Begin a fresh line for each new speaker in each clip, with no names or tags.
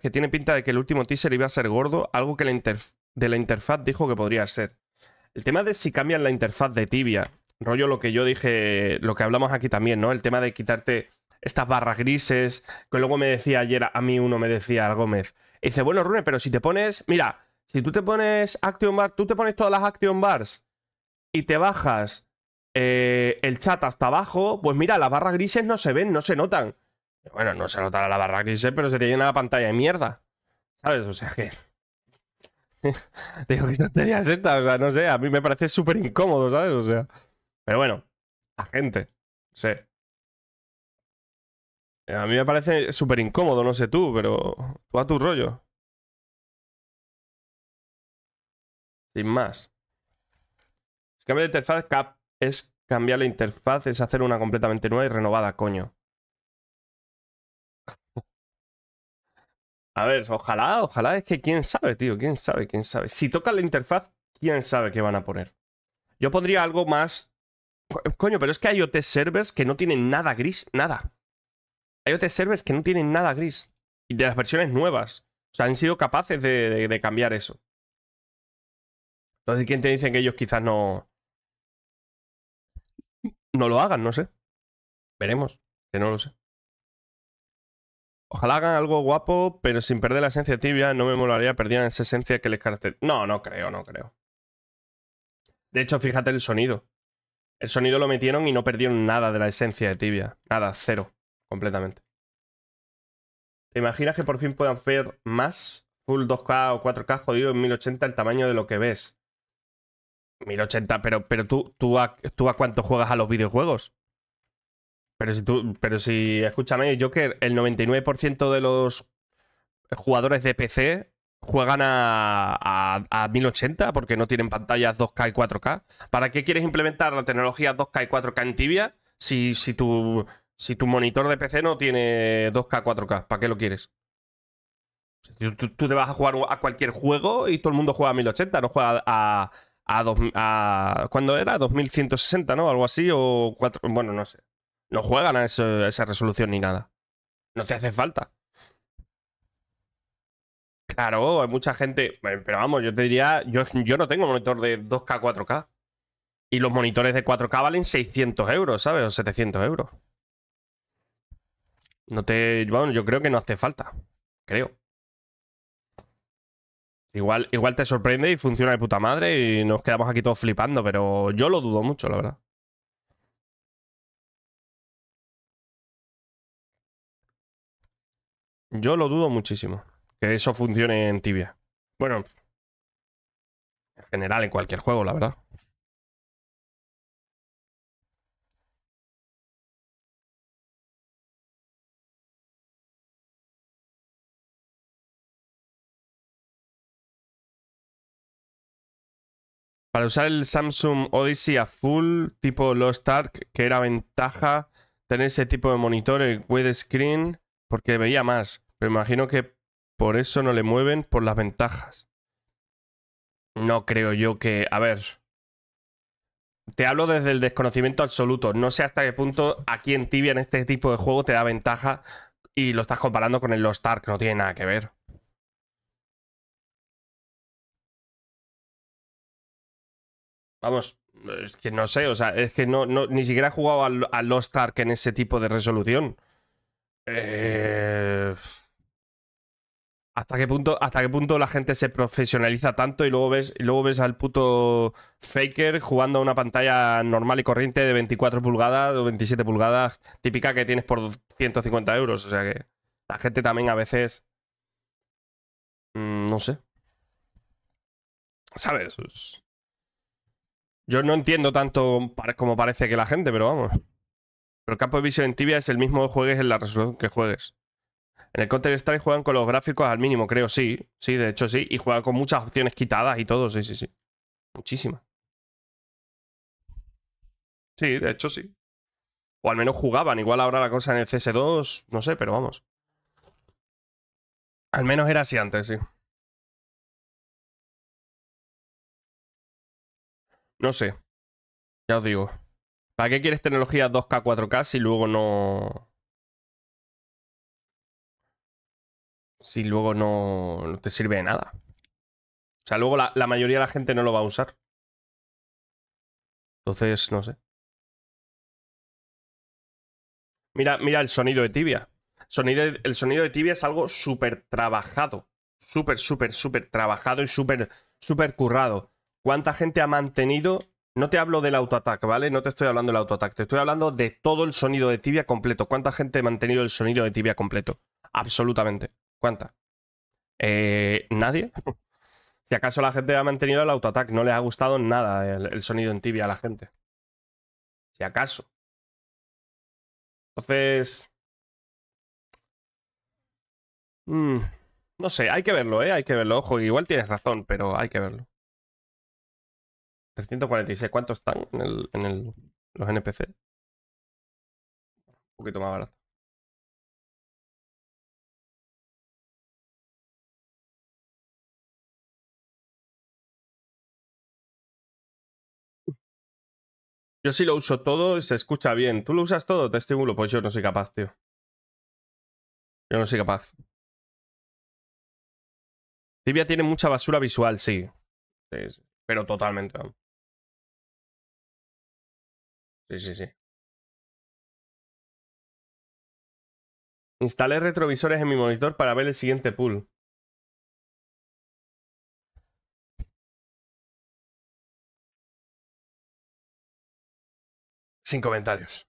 que tiene pinta de que el último teaser iba a ser gordo, algo que la de la interfaz dijo que podría ser. El tema de si cambian la interfaz de tibia, rollo lo que yo dije, lo que hablamos aquí también, ¿no? El tema de quitarte estas barras grises, que luego me decía ayer, a mí uno me decía Gómez. Y dice, bueno, Rune, pero si te pones, mira, si tú te pones Action Bar, tú te pones todas las Action Bars y te bajas eh, el chat hasta abajo, pues mira, las barras grises no se ven, no se notan. Bueno, no se notará la barra gris, pero se te llena la pantalla de mierda. ¿Sabes? O sea que. Digo, que no tenías esta? O sea, no sé, a mí me parece súper incómodo, ¿sabes? O sea. Pero bueno, la gente. sé. A mí me parece súper incómodo, no sé tú, pero
tú a tu rollo. Sin más.
Es cambiar la interfaz, cap es cambiar la interfaz, es hacer una completamente nueva y renovada, coño. A ver, ojalá, ojalá, es que quién sabe, tío, quién sabe, quién sabe. Si toca la interfaz, quién sabe qué van a poner. Yo pondría algo más... Coño, pero es que hay OT servers que no tienen nada gris, nada. Hay OT servers que no tienen nada gris. Y de las versiones nuevas. O sea, han sido capaces de, de cambiar eso. Entonces, ¿quién te dice que ellos quizás no... No lo hagan, no sé. Veremos, que no lo sé. Ojalá hagan algo guapo, pero sin perder la esencia tibia, no me molaría perder esa esencia que les caracteriza. No, no creo, no creo. De hecho, fíjate el sonido. El sonido lo metieron y no perdieron nada de la esencia de tibia. Nada, cero. Completamente. ¿Te imaginas que por fin puedan hacer más? Full 2K o 4K jodido en 1080 el tamaño de lo que ves. 1080, pero, pero tú, tú a cuánto juegas a los videojuegos. Pero si escúchame, Joker, el 99% de los jugadores de PC juegan a, a, 1080 porque no tienen pantallas 2K y 4K. ¿Para qué quieres implementar la tecnología 2K y 4K en tibia si, si, tu, si tu monitor de PC no tiene 2K, 4K? ¿Para qué lo quieres? Tú, te vas a jugar a cualquier juego y todo el mundo juega a 1080, no juega a... a, ¿Cuándo era? 2160, ¿no? Algo así, o Bueno, no sé. No juegan a, esa resolución ni nada. No te hace falta. Claro, hay mucha gente. Eh, pero vamos, yo te diría. Yo, no tengo monitor de 2K, 4K. Y los monitores de 4K valen 600 euros, ¿sabes? O 700 euros. No te. Bueno, yo creo que no hace falta. Creo. Igual, igual te sorprende y funciona de puta madre y nos quedamos aquí todos flipando, pero yo lo dudo mucho, la verdad.
Yo lo dudo muchísimo. Que eso funcione en tibia. Bueno. En general, en cualquier juego, la verdad.
Para usar el Samsung Odyssey azul tipo Lost Ark, que era ventaja tener ese tipo de monitor, el porque veía más me imagino que por eso no le mueven por las ventajas. No creo yo que... A ver. Te hablo desde el desconocimiento absoluto. No sé hasta qué punto aquí en Tibia, en este tipo de juego, te da ventaja y lo estás comparando con el Lost Ark. No tiene nada que ver. Vamos, es que no sé, o sea, es que no, ni siquiera he jugado al, Lost Ark en ese tipo de resolución. Eh... ¿Hasta qué, punto, ¿Hasta qué punto la gente se profesionaliza tanto y luego ves, y luego ves al puto faker jugando a una pantalla normal y corriente de 24 pulgadas o 27 pulgadas típica que tienes por 150 euros? O sea que la gente también a veces... Mm, no sé. ¿Sabes? Pues, yo no entiendo tanto como parece que la gente, pero vamos. Pero el campo de visión en tibia es el mismo juegues en la resolución que juegues. En el Counter-Strike juegan con los gráficos al mínimo, creo, sí. Sí, de hecho sí. Y juegan con muchas opciones quitadas y todo, sí, sí, sí. Muchísimas. Sí, de hecho sí. O al menos jugaban. Igual ahora la cosa en el CS2, no sé, pero vamos.
Al menos era así antes, sí. No sé. Ya os digo. ¿Para qué quieres tecnología 2K, 4K si
luego no... si luego no, te sirve de nada. O sea, luego la, mayoría de la gente no lo va a usar.
Entonces, no sé.
Mira, mira el sonido de tibia. Sonido, el sonido de tibia es algo súper trabajado. Súper, súper, súper trabajado y súper, súper currado. ¿Cuánta gente ha mantenido? No te hablo del autoataque, ¿vale? No te estoy hablando del autoataque. Te estoy hablando de todo el sonido de tibia completo. ¿Cuánta gente ha mantenido el sonido de tibia completo? Absolutamente. ¿Cuántas? Eh, nadie. si acaso la gente ha mantenido el attack no le ha gustado nada el, sonido en tibia a la gente. Si acaso.
Entonces. Mm,
no sé, hay que verlo, ¿eh? Hay que verlo. Ojo, igual tienes razón, pero hay que verlo. 346, ¿cuántos están en, el, en los NPC? Un
poquito más barato. Yo sí lo uso todo y se escucha bien. ¿Tú lo usas todo? Te estimulo. Pues yo no soy capaz, tío. Yo no soy capaz. Tibia tiene mucha basura visual, sí. sí, sí. Pero totalmente. Sí, sí, sí. Instalé retrovisores en mi monitor para ver el siguiente pool. Sin comentarios.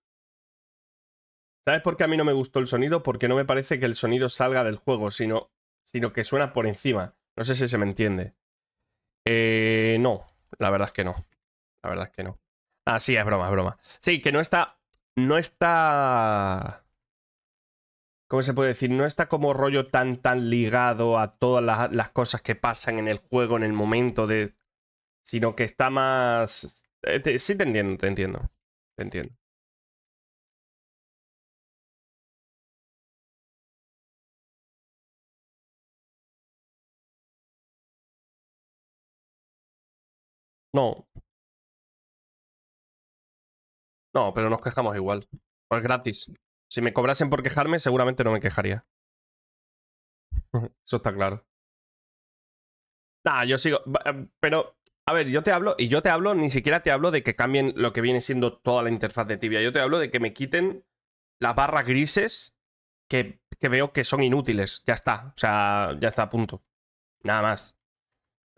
¿Sabes por qué a mí no me gustó el sonido? Porque no me parece que el sonido salga del juego, sino, sino que suena por encima. No sé si se me entiende. Eh, no, la verdad es que no. La verdad es que no. Ah, sí, es broma, es broma. Sí, que no está. No está. ¿Cómo se puede decir? No está como rollo tan, tan ligado a todas las, las cosas que pasan en el juego, en el momento de. Sino que está más. Eh, sí, te entiendo, te entiendo entiendo
No, no, pero nos quejamos igual. Pues
gratis. Si me cobrasen por quejarme, seguramente no me quejaría. Eso está claro. Nah, yo sigo. Em, pero a ver, yo te hablo, y yo te hablo, ni siquiera te hablo de que cambien lo que viene siendo toda la interfaz de Tibia. Yo te hablo de que me quiten las barras grises que, veo que son inútiles. Ya está, o sea, ya está a punto. Nada más.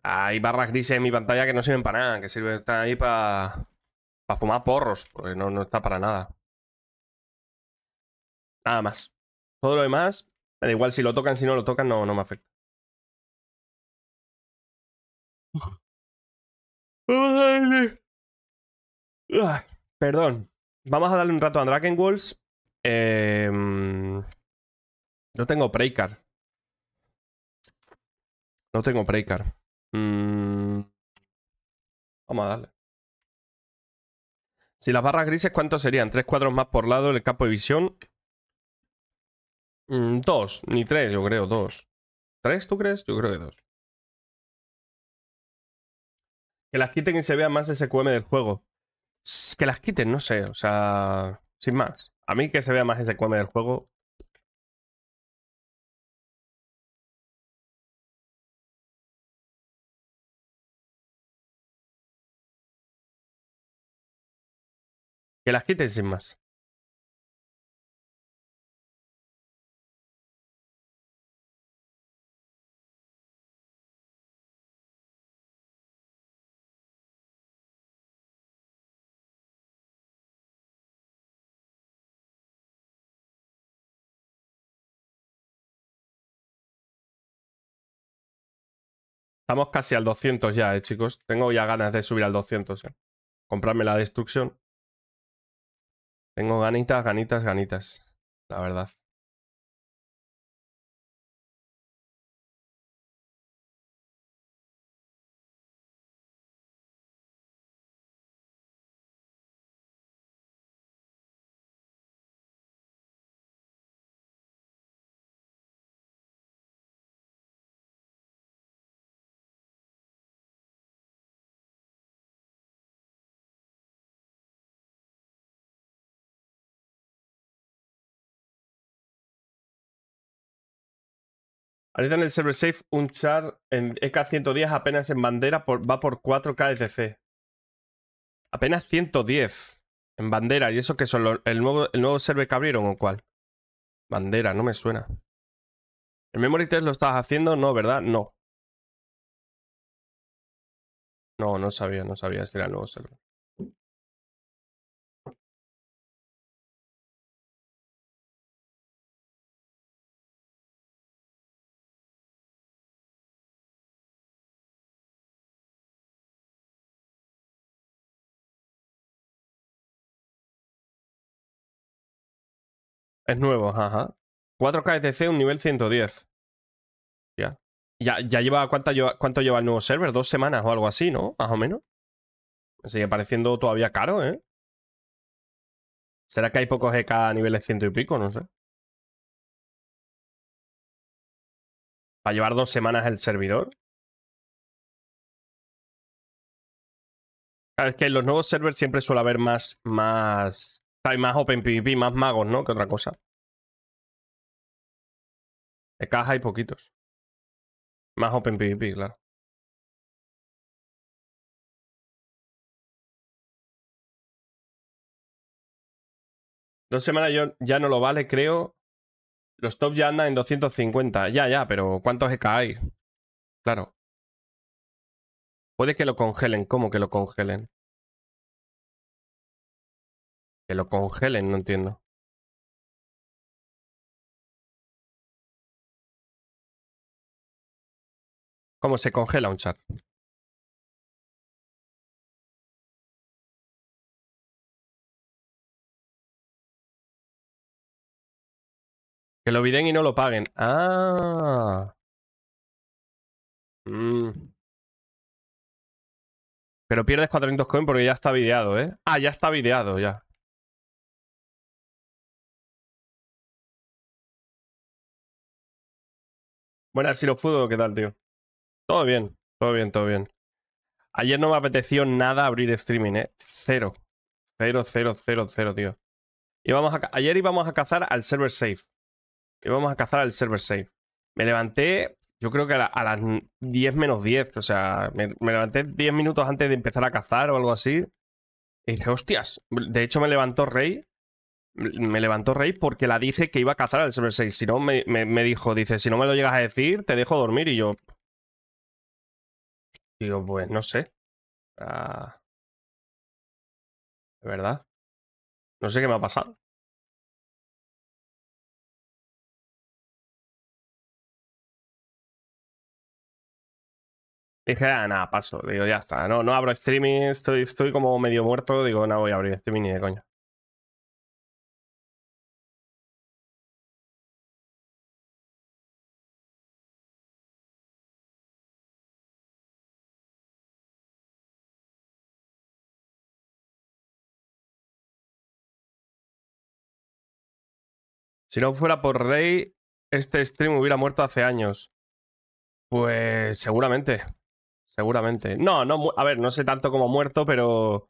Hay barras grises en mi pantalla que no sirven para nada, que sirven, están ahí para fumar porros, porque no, no está para nada. Nada más. Todo lo demás, da igual si lo tocan, si no lo tocan, no, no me afecta. Ah, perdón. Vamos a darle un rato a Dragon Walls em, no tengo breaker. No tengo breaker. Mm. vamos a darle. Si las barras grises, ¿cuántos serían? ¿Tres cuadros más por lado en el campo de visión? Mm, dos, ni tres, yo creo, dos. ¿Tres, tú crees? Yo creo que dos. Que las quiten y se vea más SQM del juego. Que las quiten, no sé, o sea, sin más. A mí que se vea más ese SQM del juego.
Que las quiten sin más. Estamos casi al 200 ya, eh, chicos. Tengo ya ganas de subir al 200. Eh. Comprarme la destrucción. Tengo ganitas, ganitas, ganitas. La verdad. Ahorita en el
server safe, un char en EK110 apenas en bandera va por 4 k etc. Apenas 110 en bandera. ¿Y eso que son? el, nuevo, ¿El server que abrieron o cuál? Bandera, no me suena. ¿El memory test lo estabas
haciendo? No, ¿verdad? No. No, no sabía, no sabía si era el nuevo server.
Es nuevo, ajá. 4K TC, un nivel 110. Ya. Ya, ya lleva, ¿cuánto, lleva, el nuevo server? Dos semanas o algo así, ¿no? Más o menos. sigue pareciendo todavía caro, ¿eh? ¿Será que hay pocos EK
a niveles ciento y pico? No sé. ¿Para llevar dos semanas el servidor?
Claro, es que en los nuevos servers siempre suele haber más, más, hay más open PvP, más magos, ¿no? Que otra cosa. De hay poquitos.
Más open PvP, claro. Dos semanas
yo ya no lo vale, creo. Los tops ya andan en 250. Ya, ya, pero ¿cuántos EK hay? Claro. Puede que lo congelen. ¿Cómo que lo
congelen? Que lo congelen, no entiendo. ¿Cómo se congela un chat? Que lo viden y no lo paguen. Ah. Mm. Pero pierdes 400 coins porque ya está videado, ¿eh? Ah, ya está videado, ya. Bueno, si
lo Fudo, ¿qué tal, tío? Todo bien, todo bien, todo bien. Ayer no me apeteció nada abrir streaming, ¿eh? Cero. Cero, cero, cero, cero, tío. a, ayer íbamos a cazar al server safe. Íbamos a cazar al server safe. Me levanté, yo creo que a, las 10 menos 10. O sea, me, levanté 10 minutos antes de empezar a cazar o algo así. Y dije, hostias. De hecho, me levantó Rey me levantó Rey porque la dije que iba a cazar al Server 6. Si no, me, dijo, dice, si no me lo llegas a decir, te dejo dormir. Y yo... Digo, pues no sé. Ah,
de verdad. No sé qué me ha pasado. Dije, ah, nada, paso. Digo, ya está. No, no abro streaming, estoy, estoy como medio muerto. Digo, no voy a abrir streaming ni de coña.
Si no fuera por Rey, este stream hubiera muerto hace años. Pues seguramente. Seguramente. No, no, a ver, no sé tanto como muerto, pero.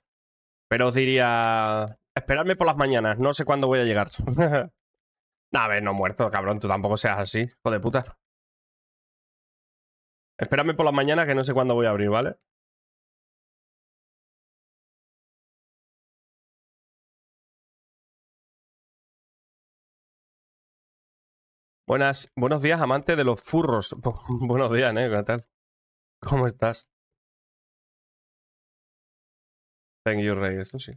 Pero os diría. Esperadme por las mañanas, no sé cuándo voy a llegar. a ver, no muerto, cabrón, tú tampoco seas así, hijo de puta.
Esperadme por las mañanas que no sé cuándo voy a abrir, ¿vale? Buenas, buenos días, amante de los furros. buenos días, ¿eh? ¿Qué tal? ¿Cómo estás? Thank you, Rey, eso sí.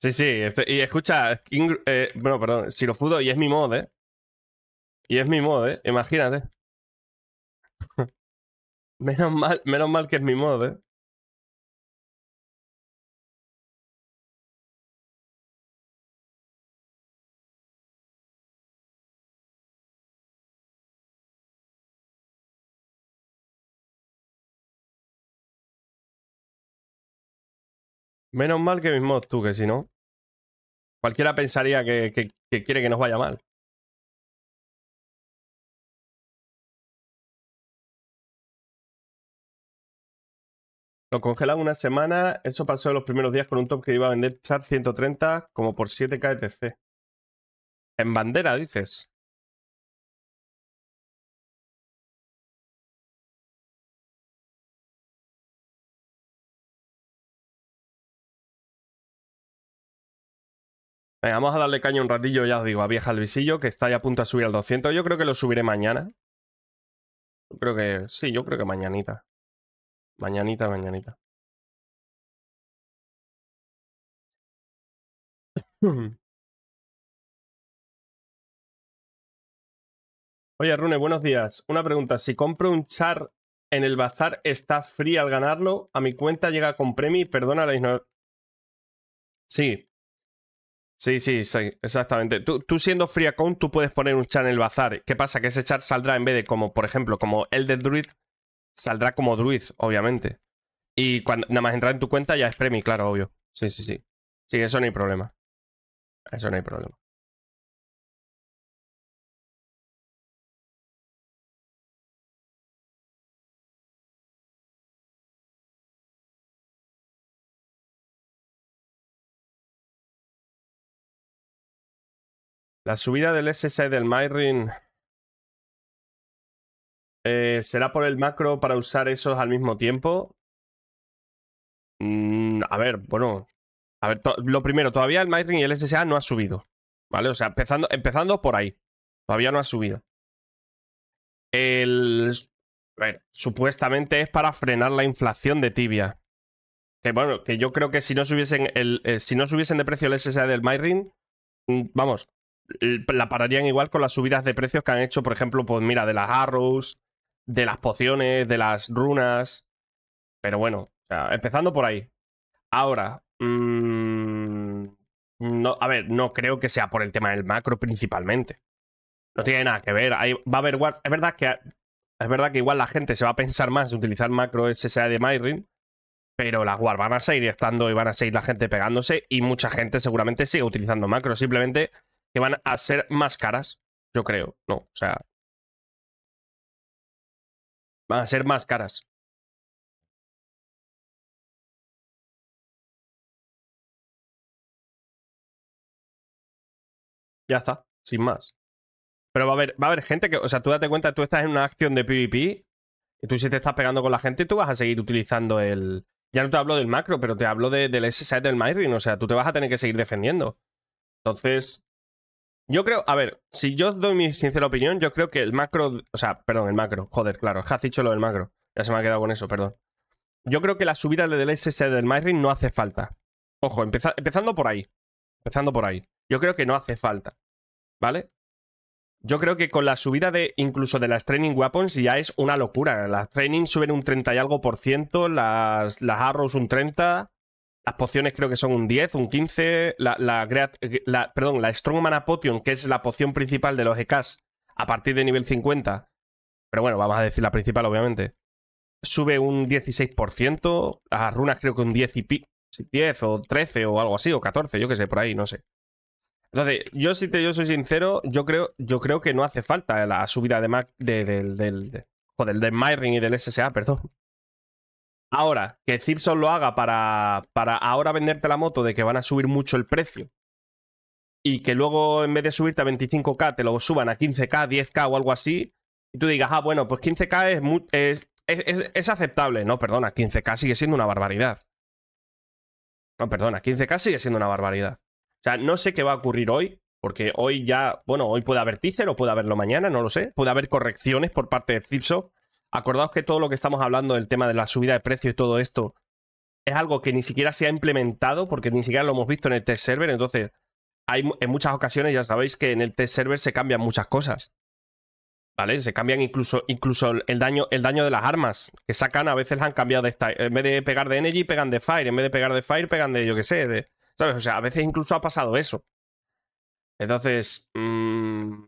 Sí, sí, este, y escucha, eh, bueno, perdón, si lo fudo y es mi mod, ¿eh? Y es mi mod, ¿eh? Imagínate. menos, mal,
menos mal que es mi mod, ¿eh? Menos mal que mismo mods tú, que si no. Cualquiera pensaría que, quiere que nos vaya mal.
Lo congelan una semana. Eso pasó en los primeros días con un top que iba a vender char 130 como por 7k e TC. En bandera, dices. vamos a darle caña un ratillo, ya os digo, a vieja al que está ya a punto de subir al 200. Yo creo que lo subiré mañana. Yo creo que... Sí, yo creo que mañanita.
Mañanita, mañanita.
Oye, Rune, buenos días. Una pregunta. Si compro un char en el bazar, ¿está free al ganarlo? A mi cuenta llega con premi, perdona la ignorancia. Sí, Sí, sí, sí exactamente. Tú, siendo free account, tú puedes poner un channel bazar. ¿Qué pasa? Que ese chat saldrá en vez de como, por ejemplo, como el del druid, saldrá como druid, obviamente. Y cuando nada más entrar en tu cuenta ya es premi, claro, obvio. Sí, sí, sí. Sí, eso
no hay problema. Eso no hay problema. La subida del SSA del Myrin eh, será por el macro para usar esos al mismo
tiempo. Mm, a ver, bueno. A ver, lo primero, todavía el Myring y el SSA no ha subido. ¿Vale? O sea, empezando, empezando por ahí. Todavía no ha subido. El. ver, supuestamente es para frenar la inflación de tibia. Que bueno, que yo creo que si no subiesen, el, eh, si no subiesen de precio el SSA del Myring, mm, vamos, eh, la pararían igual con las subidas de precios que han hecho, por ejemplo, pues mira, de las arrows, de las pociones, de las runas. Pero bueno, empezando por ahí. Ahora, mm, no, a ver, no creo que sea por el tema del macro principalmente. No tiene nada que ver. va a haber es verdad que es verdad que igual la gente se va a pensar más en utilizar macro SSA de MyRing. pero las war van a seguir estando y van a seguir la gente pegándose y mucha gente seguramente sigue utilizando macro. Simplemente que van a ser más caras, yo creo, ¿no? O sea, van a ser más caras. Ya está, sin más. Pero va a haber, va a haber gente que, o sea, tú date cuenta, tú estás en una acción de PvP y tú si te estás pegando con la gente, tú vas a seguir utilizando el... Ya no te hablo del macro, pero te hablo del SSI del Myrin, o sea, tú te vas a tener que seguir defendiendo. Entonces, yo creo, a ver, si yo doy mi sincera opinión, yo creo que el macro, o sea, perdón, el macro, joder, claro, has dicho lo del macro, ya se me ha quedado con eso, perdón. Yo creo que la subida del SS del Myring no hace falta. Ojo, empezando por ahí, empezando por ahí. Yo creo que no hace falta, ¿vale? Yo creo que con la subida de incluso de las training weapons ya es una locura. Las training suben un 30 y algo por ciento, las, las arrows un 30, las pociones creo que son un 10, un 15. La, la, la perdón, la Strong Potion, que es la poción principal de los EKs a partir de nivel 50. Pero bueno, vamos a decir la principal, obviamente. Sube un 16%. Las runas creo que un 10 y pico. 10 o 13 o algo así, o 14, yo qué sé, por ahí, no sé. Entonces, yo si te yo soy sincero, yo creo, yo creo que no hace falta la subida de Mac de, del, del, Myring y del SSA, perdón. Ahora, que Cipso lo haga para, para ahora venderte la moto de que van a subir mucho el precio y que luego en vez de subirte a 25k te lo suban a 15k, 10k o algo así, y tú digas, ah, bueno, pues 15k es, es, es, aceptable. No, perdona, 15k sigue siendo una barbaridad. No, perdona, 15k sigue siendo una barbaridad. O sea, no sé qué va a ocurrir hoy, porque hoy ya, bueno, hoy puede haber teaser o puede haberlo mañana, no lo sé. Puede haber correcciones por parte de Zipso Acordaos que todo lo que estamos hablando del tema de la subida de precio y todo esto es algo que ni siquiera se ha implementado porque ni siquiera lo hemos visto en el test server. Entonces, hay, en muchas ocasiones ya sabéis que en el test server se cambian muchas cosas. ¿Vale? Se cambian incluso, incluso el, daño, el daño de las armas que sacan. A veces han cambiado de style. En vez de pegar de Energy, pegan de Fire. En vez de pegar de Fire, pegan de yo qué sé. ¿Sabes? O sea, a veces incluso ha pasado eso. Entonces, mm,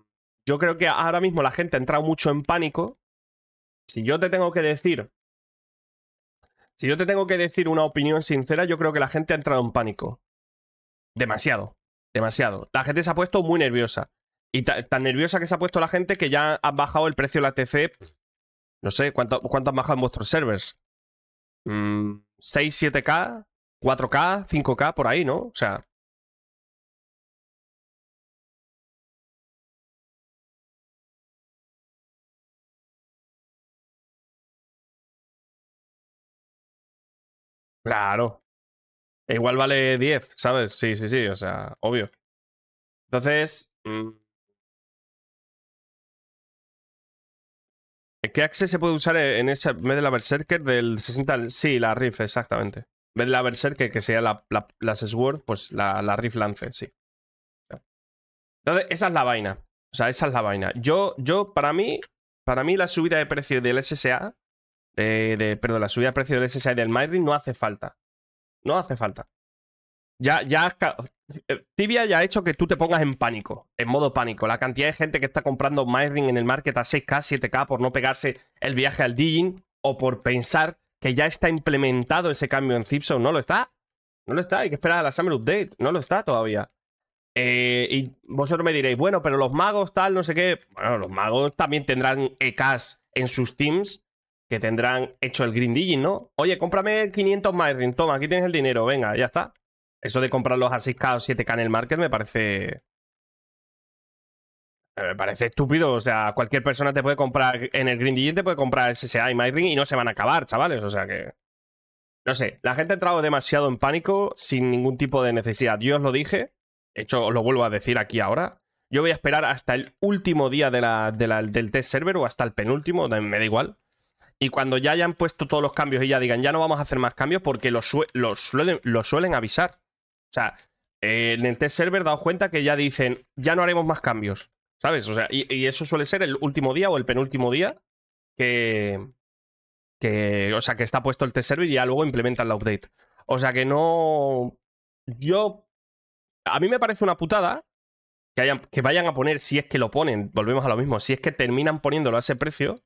yo creo que ahora mismo la gente ha entrado mucho en pánico si yo te tengo que decir, si yo te tengo que decir una opinión sincera, yo creo que la gente ha entrado en pánico. Demasiado, demasiado. La gente se ha puesto muy nerviosa. Y tan nerviosa que se ha puesto la gente que ya han bajado el precio de la TC. No sé, ¿cuánto, han bajado en vuestros servers? ¿6, 7K? ¿4K? ¿5K? Por ahí, ¿no? O sea,
Claro. E igual vale 10, ¿sabes? Sí, sí, sí, o sea, obvio. Entonces... Mm.
¿Qué axe se puede usar e-, en esa de Berserker del 60? Sí, la Riff, exactamente. En de la Berserker, que sea la, la, Sword, pues la, la Riff Lance, sí. Entonces, esa es la vaina. O sea, esa es la vaina. Yo, yo, para mí, para mí la subida de precio del SSA pero perdón, la subida de precio del SSI del Myring no hace falta. No hace falta. Ya, ya. Tibia ya ha hecho que tú te pongas en pánico, en modo pánico. La cantidad de gente que está comprando Myring en el market a 6K, 7K por no pegarse el viaje al Digin o por pensar que ya está implementado ese cambio en Zipson. No lo está. No lo está. Hay que esperar a la Summer Update. No lo está todavía. Eh, y vosotros me diréis, bueno, pero los magos tal, no sé qué. Bueno, los magos también tendrán EKs en sus teams que tendrán hecho el green digit, ¿no? Oye, cómprame 500 MyRing. toma, aquí tienes el dinero, venga, ya está. Eso de comprar a 6K o 7K en el market me parece... Eh, me parece estúpido, o sea, cualquier persona te puede comprar, en el Green Digit te puede comprar SSA y MyRing y no se van a acabar, chavales, o sea que... No sé, la gente ha entrado demasiado en pánico sin ningún tipo de necesidad. Yo os lo dije, de hecho os lo vuelvo a decir aquí ahora. Yo voy a esperar hasta el último día de del test server o hasta el penúltimo, me da igual y cuando ya hayan puesto todos los cambios y ya digan, ya no vamos a hacer más cambios porque los, suelen, avisar. O sea, en el test server daos cuenta que ya dicen, ya no haremos más cambios, ¿sabes? O sea, y, y eso suele ser el último día o el penúltimo día que, que, o sea, que está puesto el test server y ya luego implementan la update. O sea que no, yo, a mí me parece una putada que, hayan, que vayan a poner, si es que lo ponen, volvemos a lo mismo, si es que terminan poniéndolo a ese precio,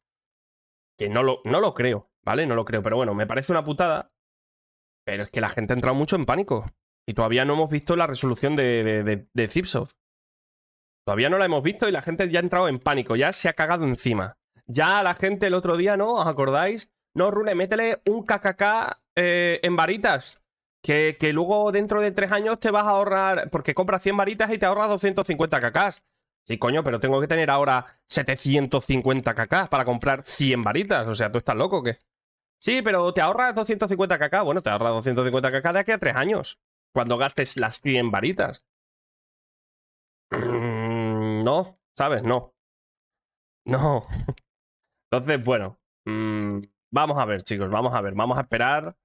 que no lo, no lo creo, ¿vale? No lo creo, pero bueno, me parece una putada. Pero es que la gente ha entrado mucho en pánico. Y todavía no hemos visto la resolución de, de, Zipsoft. Todavía no la hemos visto y la gente ya ha entrado en pánico, ya se ha cagado encima. Ya la gente el otro día, ¿no? ¿Os acordáis? No, Rune, métele un KKK eh, en varitas. Que, que, luego dentro de tres años te vas a ahorrar, porque compras 100 varitas y te ahorras 250 KKs. Sí, coño, pero tengo que tener ahora 750 kk para comprar 100 varitas. O sea, ¿tú estás loco que qué? Sí, pero te ahorras 250 kk. Bueno, te ahorras 250 kk de aquí a tres años. Cuando gastes las 100 varitas. Mm, no, ¿sabes? No. No. Entonces, bueno. Mm, vamos a ver, chicos. Vamos a ver. Vamos a esperar.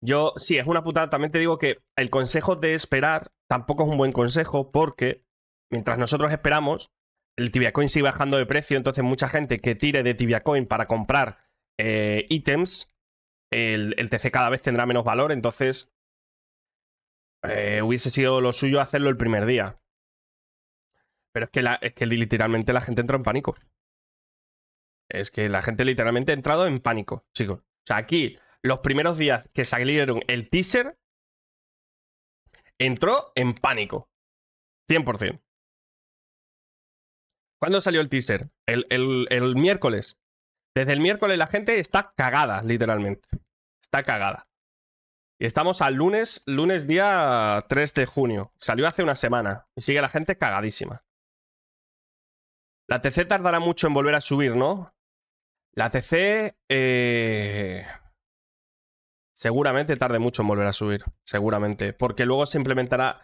Yo, sí, es una putada. También te digo que el consejo de esperar tampoco es un buen consejo porque mientras nosotros esperamos, el Tibiacoin sigue bajando de precio, entonces mucha gente que tire de Tibiacoin para comprar eh, ítems, el, TC cada vez tendrá menos valor, entonces eh, hubiese sido lo suyo hacerlo el primer día. Pero es que, es que literalmente la gente entró en pánico. Es que la gente literalmente ha entrado en pánico, chicos. O sea, aquí los primeros días que salieron el teaser, entró en pánico. 100%. ¿Cuándo salió el teaser? El, miércoles. Desde el miércoles la gente está cagada, literalmente. Está cagada. Y estamos al lunes, lunes día 3 de junio. Salió hace una semana y sigue la gente cagadísima. La TC tardará mucho en volver a subir, ¿no? La TC... Eh, seguramente tarde mucho en volver a subir, seguramente. Porque luego se implementará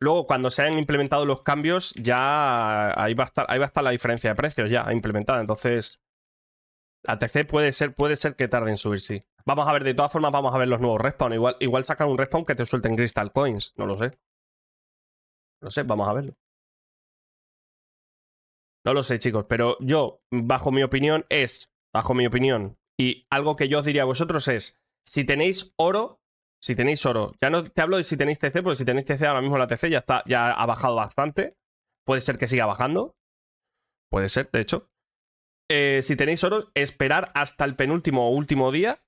Luego, cuando se han implementado los cambios, ya ahí va a estar, ahí va a estar la diferencia de precios ya implementada. Entonces, ATC puede ser, puede ser que tarde en subir, sí. Vamos a ver, de todas formas, vamos a ver los nuevos respawns. Igual, igual sacan un respawn que te suelten Crystal Coins. No lo sé. No sé, vamos a verlo. No lo sé, chicos, pero yo, bajo mi opinión, es, bajo mi opinión, y algo que yo os diría a vosotros es, si tenéis oro, si tenéis oro, ya no te hablo de si tenéis TC, porque si tenéis TC ahora mismo la TC ya, está, ya ha bajado bastante. Puede ser que siga bajando. Puede ser, de hecho. Eh, si tenéis oro, esperar hasta el penúltimo o último día.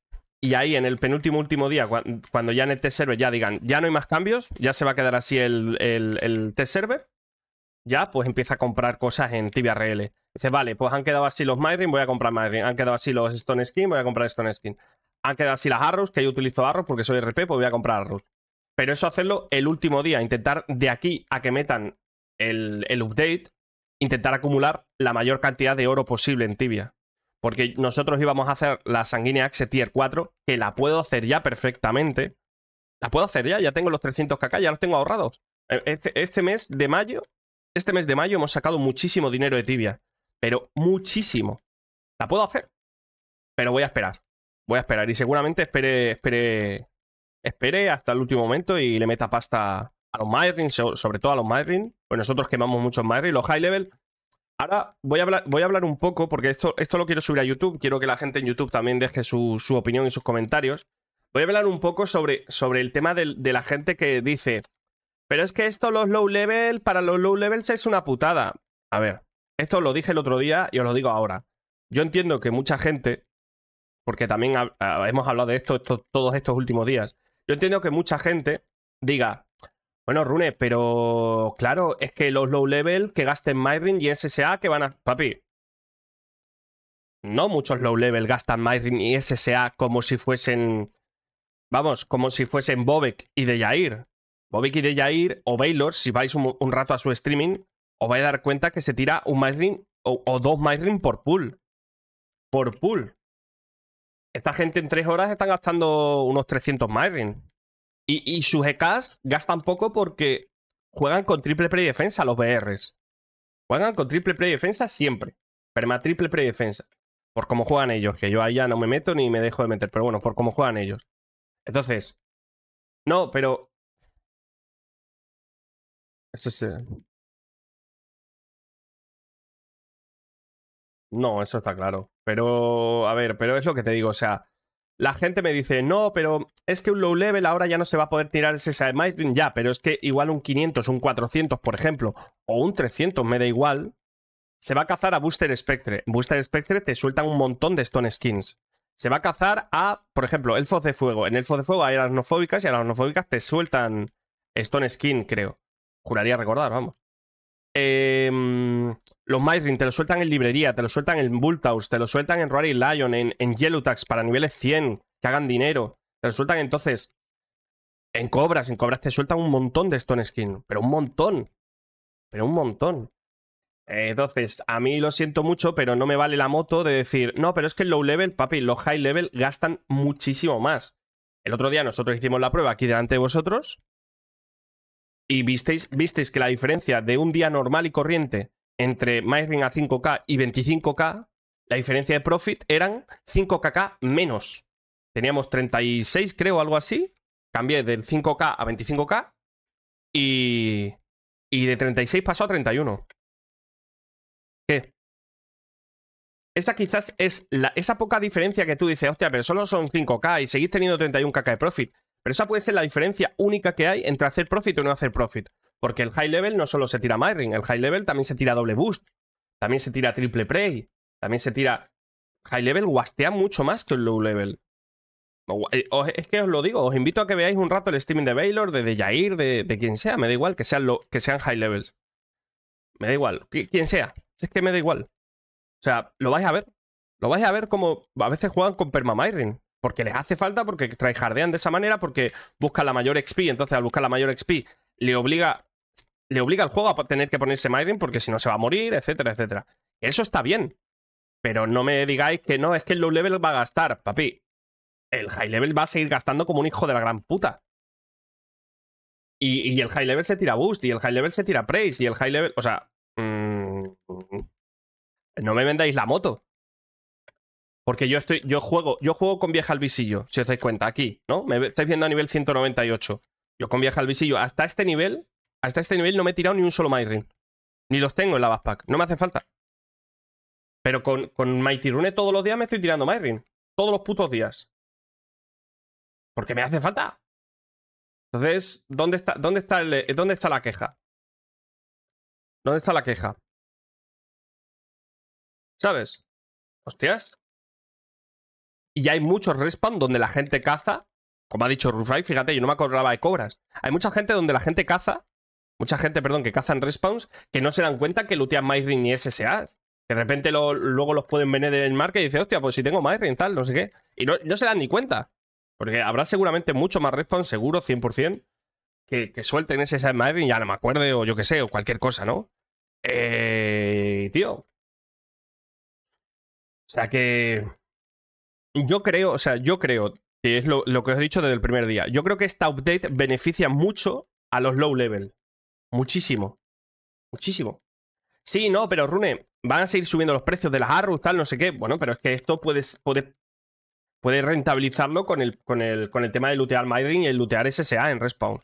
Y ahí en el penúltimo último día, cuando ya en el T-Server ya digan, ya no hay más cambios, ya se va a quedar así el, el, T-Server, ya pues empieza a comprar cosas en Tibia RL. Dice, vale, pues han quedado así los Myring, voy a comprar Myring. Han quedado así los Stone Skin, voy a comprar Stone Skin. Han quedado así las arrows, que yo utilizo arrows porque soy RP, pues voy a comprar arrows. Pero eso hacerlo el último día, intentar de aquí a que metan el, update, intentar acumular la mayor cantidad de oro posible en tibia. Porque nosotros íbamos a hacer la sanguínea axe tier 4, que la puedo hacer ya perfectamente. La puedo hacer ya, ya tengo los 300kk, ya los tengo ahorrados. E, este, este, mes de mayo, este mes de mayo hemos sacado muchísimo dinero de tibia, pero muchísimo. La puedo hacer, pero voy a esperar voy a esperar. Y seguramente espere, espere, espere hasta el último momento y le meta pasta a los Myrin, sobre todo a los Myrin. Pues nosotros quemamos muchos Myrin, los high level. Ahora voy a, hablar, voy a hablar un poco, porque esto, esto lo quiero subir a YouTube. Quiero que la gente en YouTube también deje su, opinión y sus comentarios. Voy a hablar un poco sobre, sobre el tema de, la gente que dice. Pero es que esto, los low level, para los low levels es una putada. A ver, esto lo dije el otro día y os lo digo ahora. Yo entiendo que mucha gente porque también hemos hablado de esto, todos estos últimos días. Yo entiendo que mucha gente diga, bueno, Rune, pero claro, es que los low level que gasten Myring y SSA que van a... Papi, no muchos low level gastan Myrin y SSA como si fuesen... Vamos, como si fuesen Bobek y de Bobek y de o Baylor, si vais un, rato a su streaming, os vais a dar cuenta que se tira un Myrin o, dos Myrin por pool. Por pool. Esta gente en tres horas están gastando unos 300 Myrin. Y, y sus EKs gastan poco porque juegan con triple play defensa los BRs. Juegan con triple play defensa siempre. Perma triple play defensa. Por cómo juegan ellos, que yo allá no me meto ni me dejo de meter, pero bueno, por cómo juegan ellos. Entonces, no, pero. Eso es. Eh, No, eso está claro. Pero, a ver, pero es lo que te digo, o sea, la gente me dice, no, pero es que un low level ahora ya no se va a poder tirar ese side ya, pero es que igual un 500, un 400, por ejemplo, o un 300, me da igual, se va a cazar a Booster Spectre. En Booster Spectre te sueltan un montón de Stone Skins. Se va a cazar a, por ejemplo, Elfos de Fuego. En Elfos de Fuego hay nofóbicas y a las ornofóbicas te sueltan Stone Skin, creo. Juraría recordar, vamos. Em, los Myrin te lo sueltan en librería, te lo sueltan en Bultaus, te lo sueltan en y Lion, en, Yellow Tax para niveles 100, que hagan dinero. Te lo sueltan entonces en cobras, en cobras te sueltan un montón de Stone Skin, pero un montón. Pero un montón. Eh, entonces, a mí lo siento mucho, pero no me vale la moto de decir, no, pero es que el low level, papi, los high level gastan muchísimo más. El otro día nosotros hicimos la prueba aquí delante de vosotros y visteis, visteis que la diferencia de un día normal y corriente entre Myring a 5K y 25K, la diferencia de profit eran 5KK menos. Teníamos 36, creo, algo así. Cambié del 5K a 25K y, y de 36 pasó a 31. ¿Qué? Esa quizás es la, esa poca diferencia que tú dices, hostia, pero solo son 5K y seguís teniendo 31 kk de profit. Pero esa puede ser la diferencia única que hay entre hacer profit o no hacer profit. Porque el high level no solo se tira miring, el high level también se tira doble boost, también se tira triple prey, también se tira... High level guastea mucho más que el low level. Eh, es que os lo digo, os invito a que veáis un rato el streaming de Baylor, de, de Jair, de, quien sea, me da igual que sean, que sean high levels. Me da igual, quien sea, es que me da igual. O sea, lo vais a ver, lo vais a ver como a veces juegan con perma permamiring porque les hace falta, porque tryhardean de esa manera, porque buscan la mayor XP. Entonces, al buscar la mayor XP, le obliga, le obliga al juego a tener que ponerse Myrin porque si no se va a morir, etcétera, etcétera. Eso está bien. Pero no me digáis que no, es que el low level va a gastar, papi. El high level va a seguir gastando como un hijo de la gran puta. Y, el high level se tira boost, y el high level se tira praise, y el high level. O sea. Mm, no me vendáis la moto. Porque yo estoy, yo juego, yo juego con vieja al visillo, si os dais cuenta, aquí, ¿no? Me estáis viendo a nivel 198. Yo con vieja al visillo, hasta este nivel, hasta este nivel no me he tirado ni un solo Myrin. Ni los tengo en la backpack, no me hace falta. Pero con, con Mighty Rune todos los días me estoy tirando Myrin. Todos los putos días. Porque me hace falta. Entonces, ¿dónde está, dónde está, dónde está la
queja? ¿Dónde está la queja?
¿Sabes? Hostias. Y hay muchos respawns donde la gente caza, como ha dicho Rufai, fíjate, yo no me acordaba de cobras. Hay mucha gente donde la gente caza, mucha gente, perdón, que caza en respawns, que no se dan cuenta que lootean Myring y SSAs. Que de repente lo, luego los pueden vender en el market y dice, hostia, pues si tengo Myring, tal, no sé qué. Y no, se dan ni cuenta. Porque habrá seguramente mucho más respawns, seguro, 100%, que, que suelten ese Myring, ya no me acuerde, o yo qué sé, o cualquier cosa, ¿no? Eh, tío. O sea que yo creo, o sea, yo creo, que es lo, que os he dicho desde el primer día, yo creo que esta update beneficia mucho a los low level. Muchísimo. Muchísimo. Sí, no, pero Rune, van a seguir subiendo los precios de las arrows, tal, no sé qué. Bueno, pero es que esto puedes, puedes rentabilizarlo con el, con, el, tema de lootear Myring y el lootear SSA en respawn.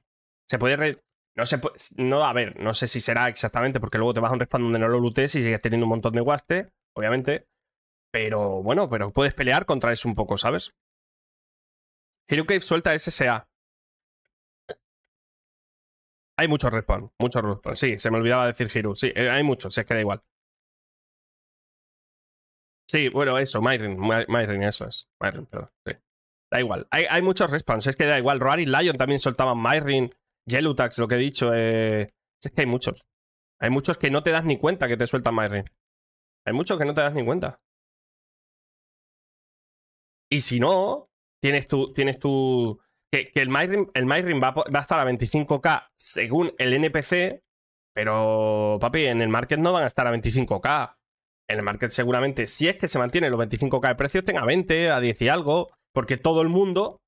Se puede... no se No, a ver, no sé si será exactamente, porque luego te vas a un respawn donde no lo lootes y sigues teniendo un montón de guaste, obviamente. Pero bueno, pero puedes pelear contra eso un poco, ¿sabes?
Herocave suelta SSA. Hay muchos respawns.
muchos respawn. Sí, se me olvidaba decir Hiru. Sí, eh, hay muchos, es que da igual. Sí, bueno, eso, Myrin, Myrin, eso es. sí. Da igual. Hay, hay, muchos respawns, es que da igual. Roar Lion también soltaban Myrin, Yelutax, lo que he dicho. Eh, es que hay muchos. Hay muchos que no te das ni cuenta que te sueltan Myrin. Hay muchos que no te das ni cuenta. Y si no, tienes tu. Tienes tu que, el MyRing el va, a estar a 25k según el NPC, pero papi, en el market no van a estar a 25k. En el market seguramente, si es que se mantiene los 25k de precios, tenga 20, a 10 y algo, porque todo el mundo.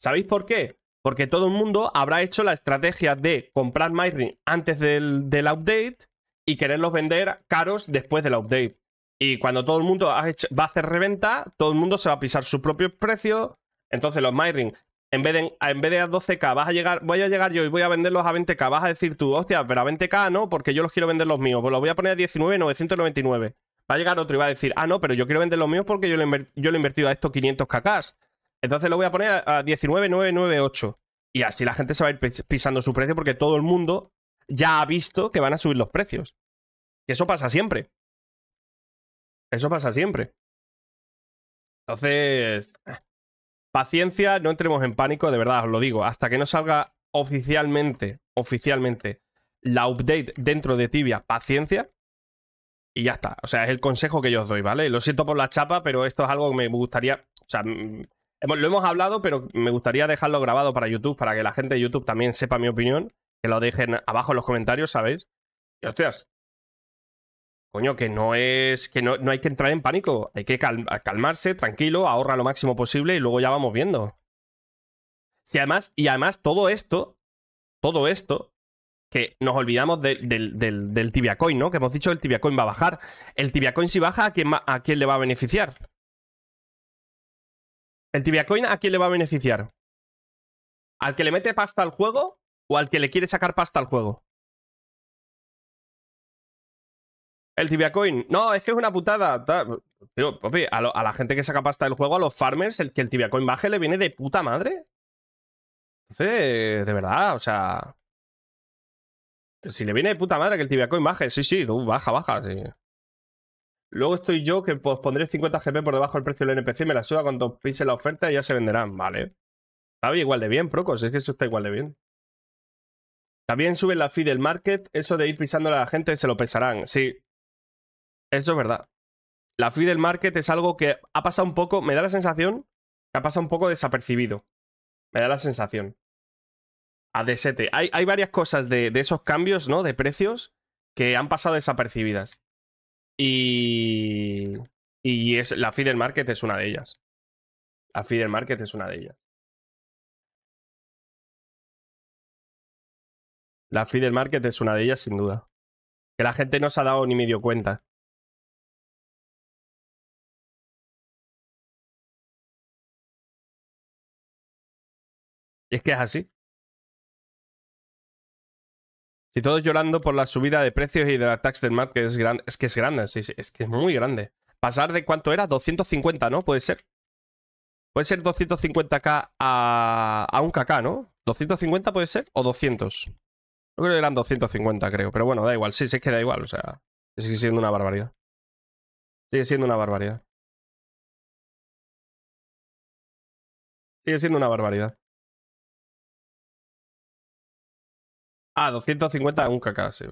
¿Sabéis por qué? Porque todo el mundo habrá hecho la estrategia de comprar MyRing antes del, del update y quererlos vender caros después del update. Y cuando todo el mundo va a hacer reventa, todo el mundo se va a pisar su propio precio. Entonces los Myring, en vez de, en vez de a 12K, vas a llegar, voy a llegar yo y voy a venderlos a 20K. Vas a decir tú, hostia, pero a 20K no, porque yo los quiero vender los míos. Pues los voy a poner a 19.999. Va a llegar otro y va a decir, ah, no, pero yo quiero vender los míos porque yo lo he invertido a estos 500K. Entonces lo voy a poner a 19.998. Y así la gente se va a ir pisando su precio porque todo el mundo ya ha visto que van a subir los precios. Y eso pasa siempre. Eso pasa siempre. Entonces, paciencia, no entremos en pánico, de verdad, os lo digo. Hasta que no salga oficialmente, oficialmente, la update dentro de Tibia, paciencia. Y ya está. O sea, es el consejo que yo os doy, ¿vale? Lo siento por la chapa, pero esto es algo que me gustaría. O sea, mm, lo hemos hablado, pero me gustaría dejarlo grabado para YouTube, para que la gente de YouTube también sepa mi opinión. Que lo dejen abajo en los comentarios, ¿sabéis? Y hostias, Coño, que no es. que no, hay que entrar en pánico. Hay que calmarse, tranquilo, ahorra lo máximo posible y luego ya vamos viendo. Si además, y además todo esto, todo esto, que nos olvidamos del Tibiacoin, ¿no? Que hemos dicho el Tibiacoin va a bajar. El Tibiacoin si baja, ¿a quién, ¿a quién le va a beneficiar? ¿El Tibiacoin a quién le va a beneficiar? ¿Al que le mete pasta al juego o al que le quiere sacar pasta al juego? El TibiaCoin. No, es que es una putada. Pero, a, la gente que saca pasta del juego, a los farmers, el que el TibiaCoin coin baje le viene de puta madre. Entonces, de verdad, o sea. Si le viene de puta madre que el TibiaCoin coin baje, sí, sí, baja, baja, sí. Luego estoy yo que pues, pondré 50 GP por debajo del precio del NPC y me la suba cuando pise la oferta y ya se venderán. Vale. Está igual de bien, Procos, es que eso está igual de bien. También sube la fee del market, eso de ir pisándole a la gente se lo pesarán. Sí, eso es verdad. La Fidel del market es algo que ha pasado un poco, me da la sensación que ha pasado un poco desapercibido. Me da la sensación. A D7. Hay, varias cosas de, esos cambios, ¿no? De precios que han pasado desapercibidas. Y. Y es, la Fidel del market es una de ellas. La Fidel del market es una de ellas.
La Fidel del market es una de ellas, sin duda. Que la gente no se ha dado ni medio cuenta. Y es que es así.
Si todos llorando por la subida de precios y de la tax del MAT, que es grande, es que es grande, sí, sí, es que es muy grande. Pasar de cuánto era, 250, ¿no? Puede ser. Puede ser 250k a, un kk, ¿no? 250 puede ser, o 200. creo que eran 250, creo. Pero bueno, da igual, sí, sí, es que da igual, o sea, sigue siendo una barbaridad.
Sigue siendo una barbaridad. Sigue siendo una barbaridad. Ah, 250 un caca, sí.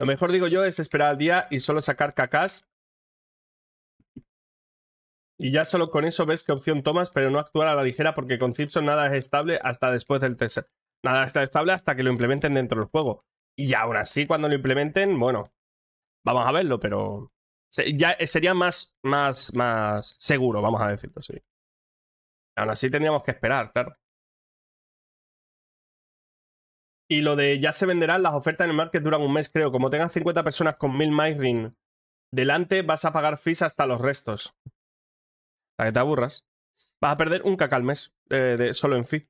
Lo mejor, digo yo, es esperar al día y solo sacar cacas.
Y ya solo con eso ves qué opción tomas, pero no actuar a la ligera porque con Cipson nada es estable hasta después del tercer... Nada está estable hasta que lo implementen dentro del juego. Y aún así, cuando lo implementen, bueno, vamos a verlo, pero ya sería más, más, más seguro, vamos a decirlo, sí. Aún así tendríamos que esperar, claro. Y lo de ya se venderán, las ofertas en el market duran un mes, creo. Como tengas 50 personas con 1000 MyRing delante, vas a pagar fees hasta los restos. Para que te aburras. Vas a perder un caca al mes
eh, de, solo en fee.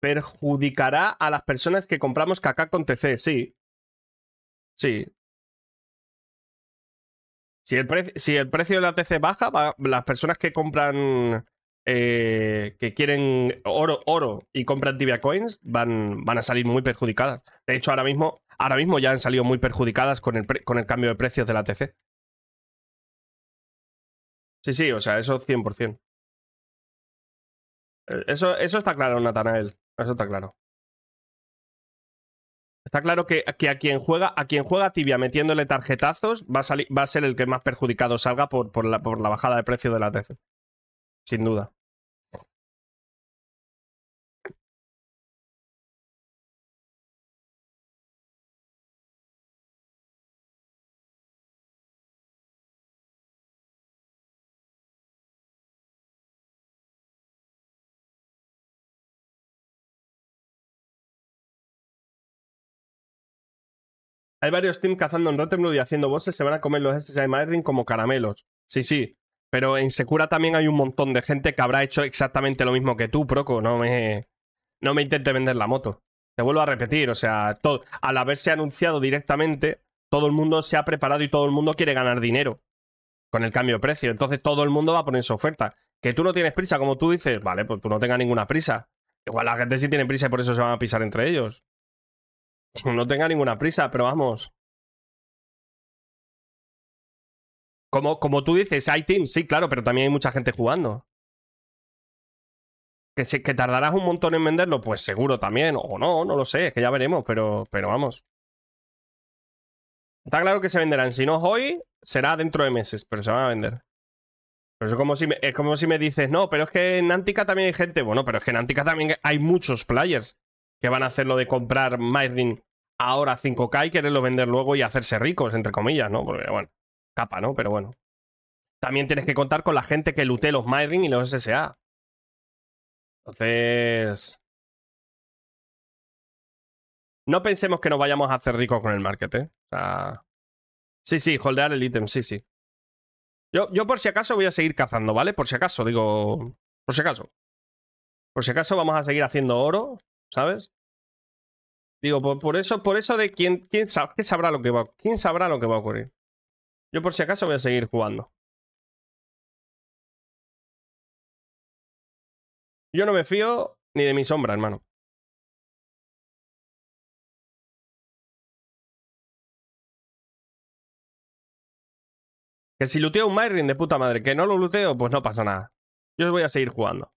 Perjudicará a las personas que compramos caca con TC, sí. Sí, si el,
precio de la TC baja, las personas que compran, eh, que quieren oro, oro y compran Tibia Coins, van, a salir muy perjudicadas. De hecho, ahora mismo, ahora mismo ya han salido muy perjudicadas con el, cambio de precios de la TC.
Sí, sí, o sea, eso 100%.
Eh, eso, eso está claro, Natanael. Eso está claro. Está claro que, a quien juega, a quien juega tibia metiéndole tarjetazos, va a, va a ser el que más perjudicado salga por, por, la, por la bajada de precio de la TC. Sin duda. Hay varios teams cazando en Rottenblood y haciendo bosses, se van a comer los SSI Madrid como caramelos. Sí, sí. Pero en Secura también hay un montón de gente que habrá hecho exactamente lo mismo que tú, Proco. No me, no me intente vender la moto. Te vuelvo a repetir, o sea, todo, al haberse anunciado directamente, todo el mundo se ha preparado y todo el mundo quiere ganar dinero con el cambio de precio. Entonces todo el mundo va a poner su oferta. Que tú no tienes prisa, como tú dices, vale, pues tú no tengas ninguna prisa. Igual la gente sí tiene prisa y por eso se van a pisar entre ellos.
No tenga ninguna prisa, pero vamos.
Como, tú dices, hay teams, sí, claro, pero también hay mucha gente jugando. Que, que tardarás un montón en venderlo, pues seguro también, o no, no lo sé, es que ya veremos, pero, pero vamos. Está claro que se venderán, si no hoy, será dentro de meses, pero se van a vender. Pero como, si es como si me dices, no, pero es que en Antica también hay gente. Bueno, pero es que en Antica también hay muchos players que van a hacer lo de comprar mining ahora 5K y quererlo vender luego y hacerse ricos, entre comillas, ¿no? Porque, bueno, capa, ¿no? Pero bueno. También tienes que contar con la gente que lute los mining y los SSA.
Entonces. No pensemos que
nos vayamos a hacer ricos con el market, ¿eh? O sea. Sí, sí, holdear el ítem, sí, sí. Yo, yo por si acaso voy a seguir cazando, ¿vale? Por si acaso, digo. Por si acaso. Por si acaso vamos a seguir haciendo oro ¿Sabes? Digo, por, eso, por eso de quién, quién, sabrá lo que va, quién sabrá lo que va a ocurrir. Yo por si acaso voy a seguir
jugando. Yo no me fío ni de mi sombra, hermano. Que si luteo un Myrin de puta madre, que no lo luteo, pues no pasa nada. Yo voy a seguir jugando.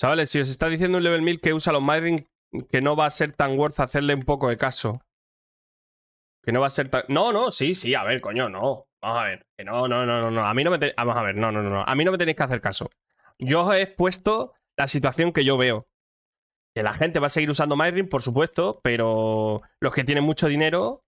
Chavales, si os está diciendo un level 1000 que usa los
Myring, que no va a ser tan worth hacerle un poco de caso. Que no va a ser tan... No, no, sí, sí, a ver, coño, no. Vamos a ver. Que no, no, no, no, no. A mí no me Vamos a ver, no, no, no, A mí no me tenéis que hacer caso. Yo os he expuesto la situación que yo veo. Que la gente va a seguir usando Myring, por supuesto, pero los que tienen mucho dinero...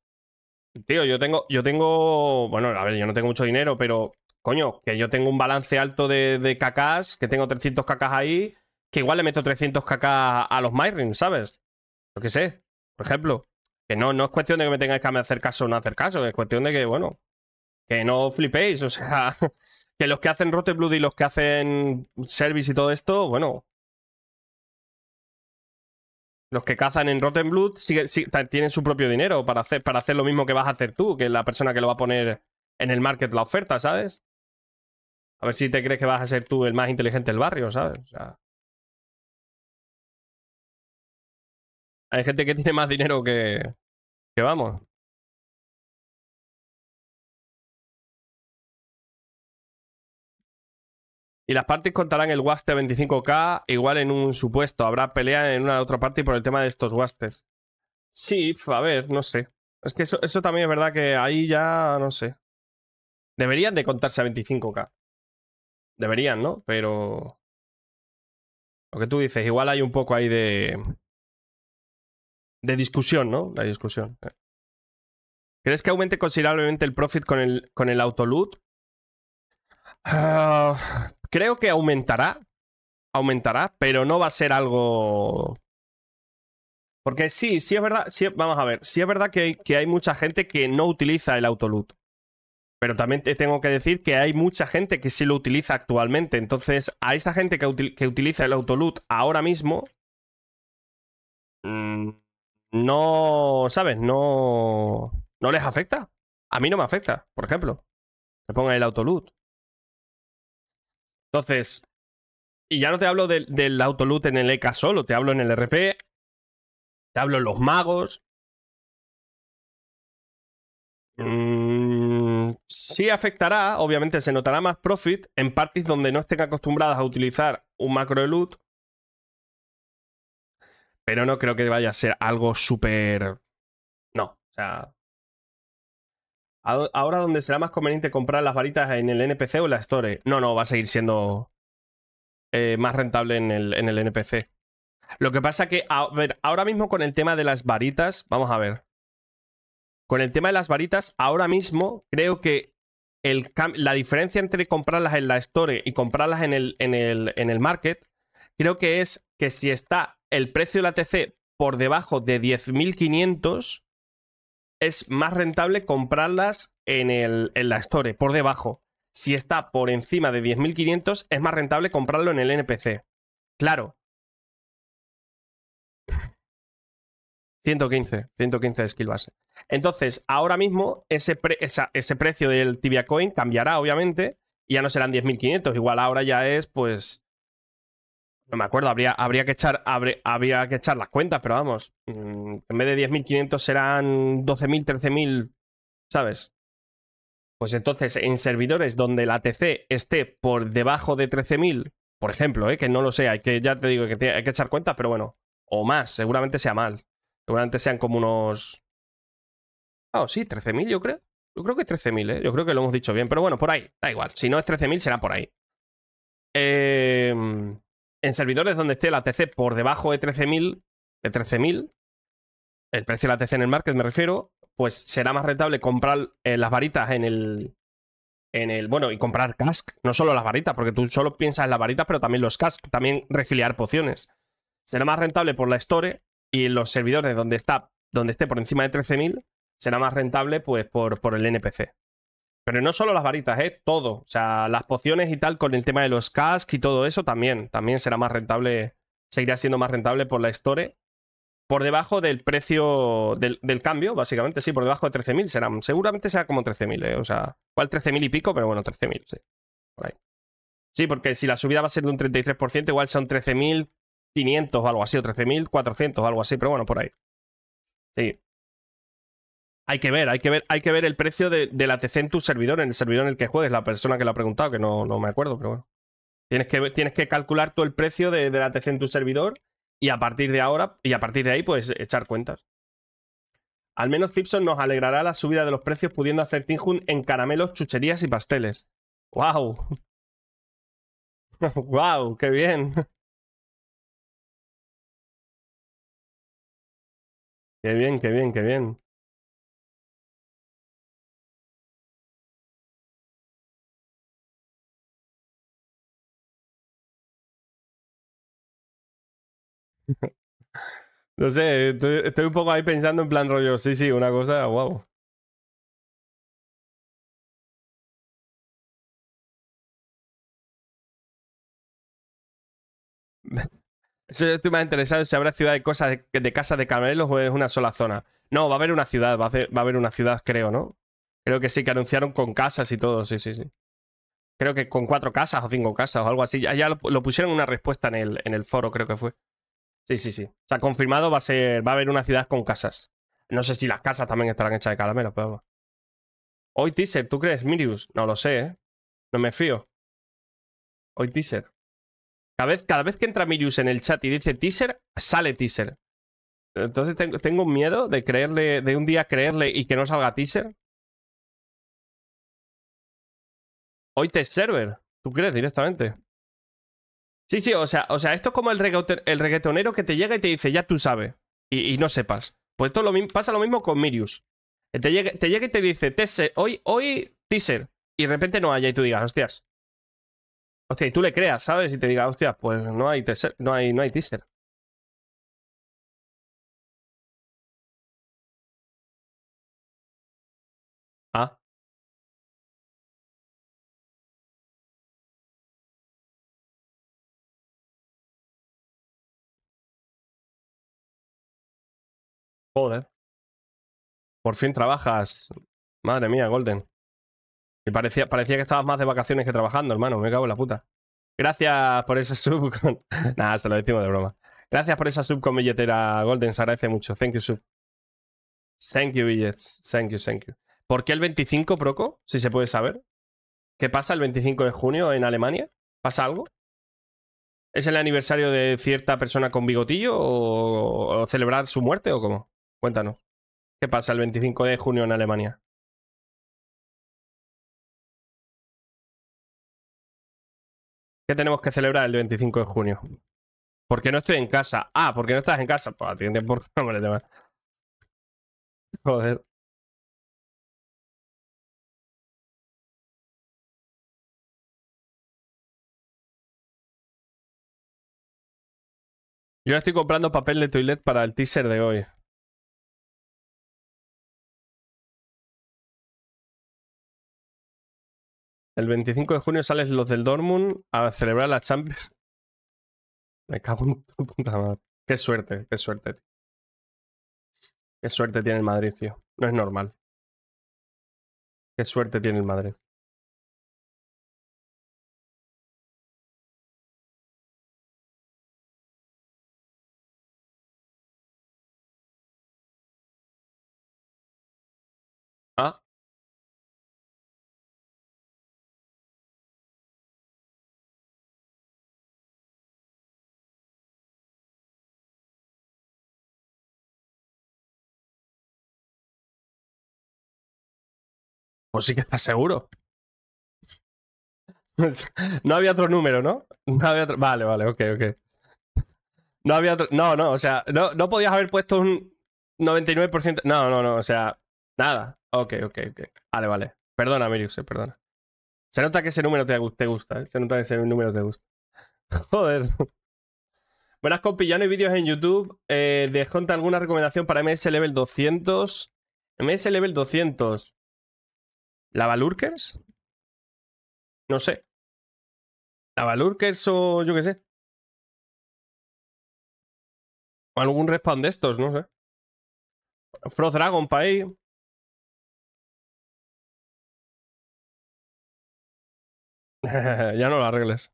Tío, yo tengo, yo tengo... Bueno, a ver, yo no tengo mucho dinero, pero... Coño, que yo tengo un balance alto de, de cacas, que tengo 300 cacas ahí que igual le meto 300kk a los Myrin, ¿sabes? Lo que sé, por ejemplo. Que no, no es cuestión de que me tengáis que hacer caso o no hacer caso, es cuestión de que, bueno, que no flipéis, o sea, que los que hacen Rotten Blood y los que hacen Service y todo esto, bueno. Los que cazan en Rotten Blood tienen su propio dinero para hacer, para hacer lo mismo que vas a hacer tú, que es la persona que lo va a poner en el market la oferta, ¿sabes? A ver si te crees que vas a ser tú el más inteligente del barrio, ¿sabes? O sea.
Hay gente que tiene más dinero que. que vamos.
Y las partes contarán el waste a 25k, igual en un supuesto. Habrá pelea en una otra parte por el tema de estos wastes. Sí, a ver, no sé. Es que eso, eso también es verdad que ahí ya, no sé. Deberían de contarse a 25k. Deberían, ¿no? Pero... Lo que tú dices, igual hay un poco ahí de...
De discusión, ¿no? La discusión. ¿Crees
que aumente considerablemente el profit con el, con el autoloot? Ah, creo que aumentará. Aumentará, pero no va a ser algo. Porque sí, sí es verdad. Sí, vamos a ver. Sí es verdad que, hay mucha gente que no utiliza el autoloot. Pero también te tengo que decir que hay mucha gente que sí lo utiliza actualmente. Entonces, a esa gente que, utiliza el autoloot ahora mismo. Mm, no, ¿sabes? No, no les afecta. A mí no me afecta, por ejemplo. Me ponga el autoloot. Entonces, y ya no te hablo del autoloot en el EK solo, te hablo en el RP,
te hablo en los magos.
Mm, sí afectará, obviamente se notará más profit en parties donde no estén acostumbradas a utilizar un macro de loot pero no creo que vaya a ser algo súper... No, o sea... Ahora donde será más conveniente comprar las varitas en el NPC o en la Store. No, no, va a seguir siendo eh, más rentable en el, en el NPC. Lo que pasa que, a ver, ahora mismo con el tema de las varitas, vamos a ver. Con el tema de las varitas, ahora mismo creo que el la diferencia entre comprarlas en la Store y comprarlas en el, en el, en el Market, creo que es que si está el precio de la TC por debajo de 10.500 es más rentable comprarlas en, el, la Store, por debajo. Si está por encima de 10.500 es más rentable comprarlo en el NPC. Claro. 115, 115 de skill base. Entonces, ahora mismo ese, ese precio del Tibia Coin cambiará, obviamente, y ya no serán 10.500, igual ahora ya es pues no me acuerdo, habría, habría, que, echar, que echar las cuentas, pero vamos, mm, en vez de 10.500 serán 12.000, 13.000, ¿sabes? Pues entonces, en servidores donde la TC esté por debajo de 13.000, por ejemplo, ¿eh? que no lo sea, hay que, ya te digo que hay que echar cuentas, pero bueno, o más, seguramente sea mal. Seguramente sean como unos... Ah, sí, 13.000 yo creo. Yo creo que 13.000, ¿eh? Yo creo que lo hemos dicho bien, pero bueno, por ahí, da igual. Si no es 13.000, será por ahí. Eh en servidores donde esté la TC por debajo de 13.000, de 13.000, el precio de la TC en el market me refiero, pues será más rentable comprar eh, las varitas en el, en el. Bueno, y comprar cask, no solo las varitas, porque tú solo piensas en las varitas, pero también los cask, también refiliar pociones. Será más rentable por la store y en los servidores donde, está, donde esté por encima de 13.000, será más rentable pues por, por el NPC. Pero no solo las varitas, ¿eh? Todo. O sea, las pociones y tal con el tema de los casks y todo eso también. También será más rentable, seguirá siendo más rentable por la Store. Por debajo del precio del, cambio, básicamente, sí, por debajo de 13.000 serán. Seguramente será como 13.000, ¿eh? O sea, igual 13.000 y pico, pero bueno, 13.000, sí. Por ahí. Sí, porque si la subida va a ser de un 33%, igual son 13.500 o algo así, o 13.400 o algo así, pero bueno, por ahí. Sí. Hay que ver, hay que ver, hay que ver el precio de, la TC en tu servidor, en el servidor en el que juegues, la persona que lo ha preguntado, que no, no me acuerdo, pero bueno. Tienes que, tienes que calcular tú el precio de, la TC en tu servidor y a partir de ahora, y a partir de ahí, puedes echar cuentas. Al menos Zipson nos alegrará la subida de los precios pudiendo hacer Tinjun en caramelos, chucherías y pasteles. ¡Wow!
¡Wow! ¡Qué bien! ¡Qué bien, qué bien, qué bien! No sé, estoy, un poco ahí pensando en plan rollo, sí, sí, una cosa, wow.
Eso estoy más interesado si habrá ciudad de cosas de, casas de caramelos o es una sola zona. No, va a haber una ciudad, va a, va a haber una ciudad, creo, ¿no? Creo que sí, que anunciaron con casas y todo, sí, sí, sí. Creo que con cuatro casas o cinco casas o algo así. Ya, lo, pusieron una respuesta en en el foro, creo que fue. Sí, sí, sí. O sea, confirmado va a ser. Va a haber una ciudad con casas. No sé si las casas también estarán hechas de caramelo, pero. Hoy teaser, ¿tú crees, Mirius? No lo sé, ¿eh? No me fío. Hoy teaser. Cada vez, cada vez que entra Mirius en el chat y dice teaser, sale teaser. Entonces tengo miedo de creerle, de un día creerle y que no salga teaser.
Hoy test server, ¿tú crees directamente?
Sí, sí, o sea, o sea esto es como el, reggaetonero que te llega y te dice, ya tú sabes, y, no sepas. Pues todo lo pasa lo mismo con Mirius. Eh, te llega, te y te dice, hoy, hoy, teaser, y de repente no hay, y tú digas, hostias. Hostia, y tú le creas, ¿sabes? Y te digas, hostias, pues no hay, teaser, no hay, no hay teaser.
Joder. Por fin trabajas.
Madre mía, Golden. Y parecía, parecía que estabas más de vacaciones que trabajando, hermano. Me cago en la puta. Gracias por ese sub. Con... Nada, se lo decimos de broma. Gracias por esa sub con billetera, Golden. Se agradece mucho. Thank you, sub. Thank you, billets. Thank you, thank you. ¿Por qué el 25, Proco? Si se puede saber. ¿Qué pasa el 25 de junio en Alemania? ¿Pasa algo? ¿Es el aniversario de cierta persona con bigotillo o celebrar su muerte o cómo? Cuéntanos. ¿Qué pasa el 25 de junio en Alemania? ¿Qué tenemos que celebrar el 25 de junio? Porque no estoy en casa? Ah, porque no estás en casa? Pues atiende por me Joder.
Yo estoy comprando papel de toilet para el teaser de hoy. El 25 de junio sales los del Dortmund a celebrar la Champions. Me cago en tu puta madre. Qué suerte, qué suerte, Qué suerte tiene el Madrid, tío. No es normal. Qué suerte tiene el Madrid.
Pues sí que estás seguro. no había otro número, ¿no? No había otro... Vale, vale, ok, ok. No había otro... No, no, o sea, no, no podías haber puesto un 99%. No, no, no, o sea, nada. Ok, ok, ok. Vale, vale. Perdona, se eh, perdona. Se nota que ese número te, gusta, ¿eh? Se nota que ese número te gusta. Joder. Buenas compis, ya no hay vídeos en YouTube. Eh, alguna recomendación para MS Level 200? MS Level 200. ¿Lavalurkers? No sé.
¿Lavalurkers o yo qué sé? algún respawn de estos, no sé. Frost Dragon para ahí. ya no lo arregles.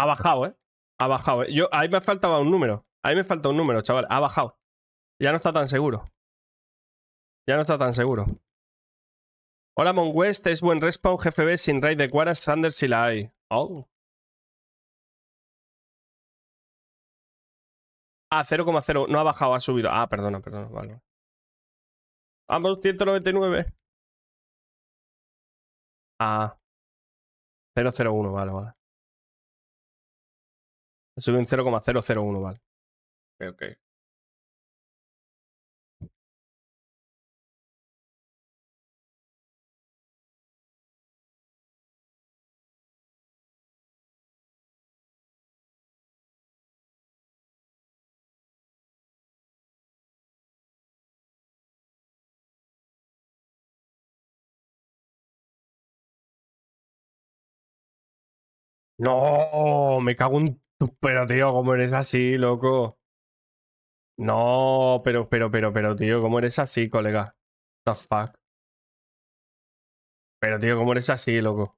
Ha bajado, ¿eh?
Ha bajado. ¿eh? Yo, ahí me faltaba un número. Ahí me falta un número, chaval. Ha bajado. Ya no está tan seguro. Ya no está tan seguro. Hola, Mon West. Es buen
respawn. GFB sin raid de cuaras. Sanders si la hay. Oh. Ah, 0,0. No ha bajado, ha subido. Ah, perdona, perdona. Vale. Ambos 199. Ah. 001, vale, vale. Sube un 0,001, vale. Ok, ok. No, me cago en
pero tío, ¿cómo eres así, loco? No, pero, pero, pero, pero, tío, ¿cómo eres así, colega? The fuck. Pero, tío, ¿cómo
eres así, loco?